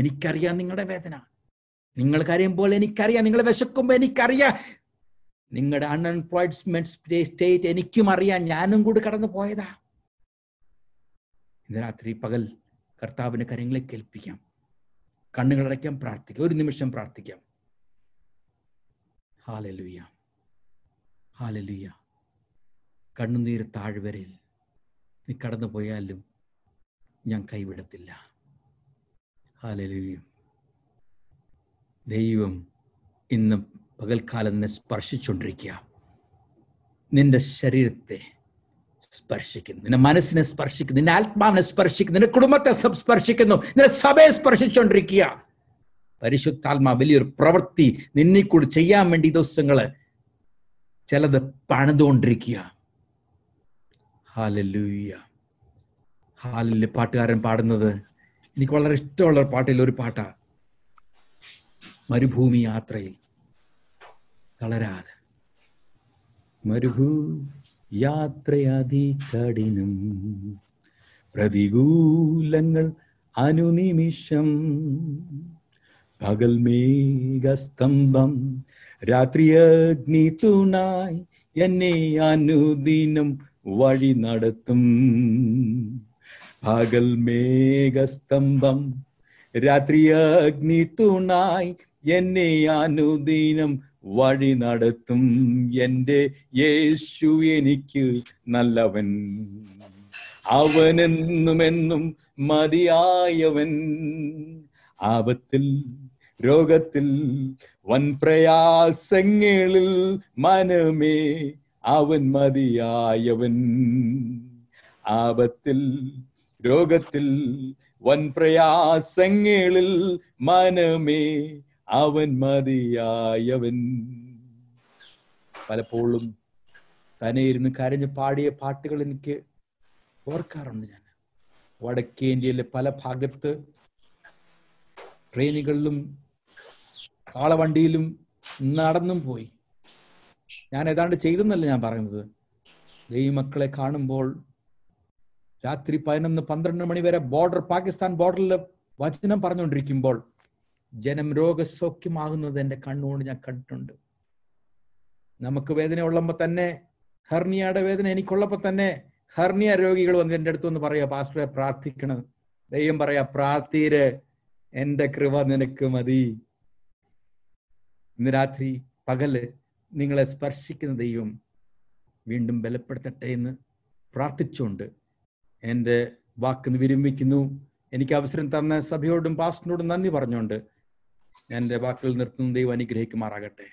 എനിക്കറിയാം നിങ്ങളുടെ വേദന നിങ്ങൾ കരയുമ്പോൾ എനിക്കറിയാം നിങ്ങൾ വിശക്കുമ്പോൾ എനിക്കറിയാം നിങ്ങളുടെ അൺഎംപ്ലോയ്മെന്റ് സ്റ്റേറ്റ് എനിക്കും അറിയാം ഞാനും കൂടി കടന്നു പോയതാ ഇന്ന് രാത്രി പകൽ കർത്താവിന്റെ കരങ്ങളെ കേൾപ്പിക്കാം കണ്ണുകളടയ്ക്കാൻ പ്രാർത്ഥിക്കാം ഒരു നിമിഷം പ്രാർത്ഥിക്കാം ഹാലലുയ ഹാലലുയ കണ്ണുനീർ താഴ്വരയിൽ നീ കടന്നു പോയാലും ഞാൻ കൈവിടത്തില്ല ഹാലലൂയും ദൈവം ഇന്ന് പകൽക്കാലം നിന്നെ സ്പർശിച്ചുകൊണ്ടിരിക്കുക നിന്റെ ശരീരത്തെ സ്പർശിക്കുന്നു നിന്റെ മനസ്സിനെ സ്പർശിക്കുന്നു നിന്റെ ആത്മാവിനെ സ്പർശിക്കുന്നു നിന്റെ കുടുംബത്തെ സ്പർശിക്കുന്നു നിന്റെ സഭയെ സ്പർശിച്ചുകൊണ്ടിരിക്കുക പരിശുദ്ധാത്മാ വലിയൊരു പ്രവൃത്തി നിന്നെ കൂടി ചെയ്യാൻ വേണ്ടി ദിവസങ്ങള് ചിലത് പണിതുകൊണ്ടിരിക്കുക ഹാലലൂയ്യ ഹാലിൽ പാട്ടുകാരൻ പാടുന്നത് എനിക്ക് വളരെ ഇഷ്ടമുള്ള പാട്ടിൽ ഒരു പാട്ടാ മരുഭൂമി യാത്രയിൽ തളരാതെ മരുഭൂ യാത്രയതി കഠിനം പ്രതികൂലങ്ങൾ അനുനിമിഷം പകൽ മേഘസ്തംഭം രാത്രി അഗ്നി തുണായി എന്നെ അനുദിനം വഴി നടത്തും പകൽ മേഘസ്തംഭം രാത്രി അഗ്നി തുണായി എന്നെ അനുദിനം വഴി നടത്തും എൻ്റെ യേശു എനിക്ക് നല്ലവൻ അവനെന്നുമെന്നും മതിയായവൻ ആപത്തിൽ രോഗത്തിൽ വൻ പ്രയാസങ്ങളിൽ മനമേ അവൻ മതിയായവൻ ആപത്തിൽ രോഗത്തിൽ വൻ പ്രയാസങ്ങളിൽ മനമേ അവൻ മതിയായവൻ പലപ്പോഴും തന്നെ ഇരുന്ന് കരഞ്ഞ് പാടിയ പാട്ടുകൾ എനിക്ക് ഓർക്കാറുണ്ട് ഞാൻ വടക്കേ ഇന്ത്യയിലെ പല ഭാഗത്ത് ട്രെയിനുകളിലും കാളവണ്ടിയിലും നടന്നും പോയി ഞാൻ ഏതാണ്ട് ചെയ്തെന്നല്ല ഞാൻ പറയുന്നത് ദൈവമക്കളെ കാണുമ്പോൾ രാത്രി പതിനൊന്ന് പന്ത്രണ്ട് മണി വരെ ബോർഡർ പാകിസ്ഥാൻ ബോർഡറിൽ വചനം പറഞ്ഞുകൊണ്ടിരിക്കുമ്പോൾ ജനം രോഗസൗഖ്യമാകുന്നത് എന്റെ കണ്ണുകൊണ്ട് ഞാൻ കണ്ടിട്ടുണ്ട് നമുക്ക് വേദന ഉള്ളപ്പോ തന്നെ ഹെർണിയയുടെ വേദന എനിക്കുള്ളപ്പോൾ തന്നെ ഹെർണിയ രോഗികൾ വന്ന് എന്റെ അടുത്ത് വന്ന് പറയാ പാസ്റ്ററെ പ്രാർത്ഥിക്കണം ദൈവം പറയാ പ്രാർത്ഥീര് എന്റെ കൃപ നിനക്ക് മതി ഇന്ന് രാത്രി പകല് നിങ്ങളെ സ്പർശിക്കുന്ന ദൈവം വീണ്ടും ബലപ്പെടുത്തട്ടെ എന്ന് പ്രാർത്ഥിച്ചുകൊണ്ട് എന്റെ വാക്ക് വിരമിക്കുന്നു എനിക്ക് അവസരം തന്ന സഭയോടും പാസ്റ്റിനോടും നന്ദി പറഞ്ഞുകൊണ്ട് എൻ്റെ വാക്കുകൾ നിർത്തുന്ന ദൈവം അനുഗ്രഹിക്കുമാറാകട്ടെ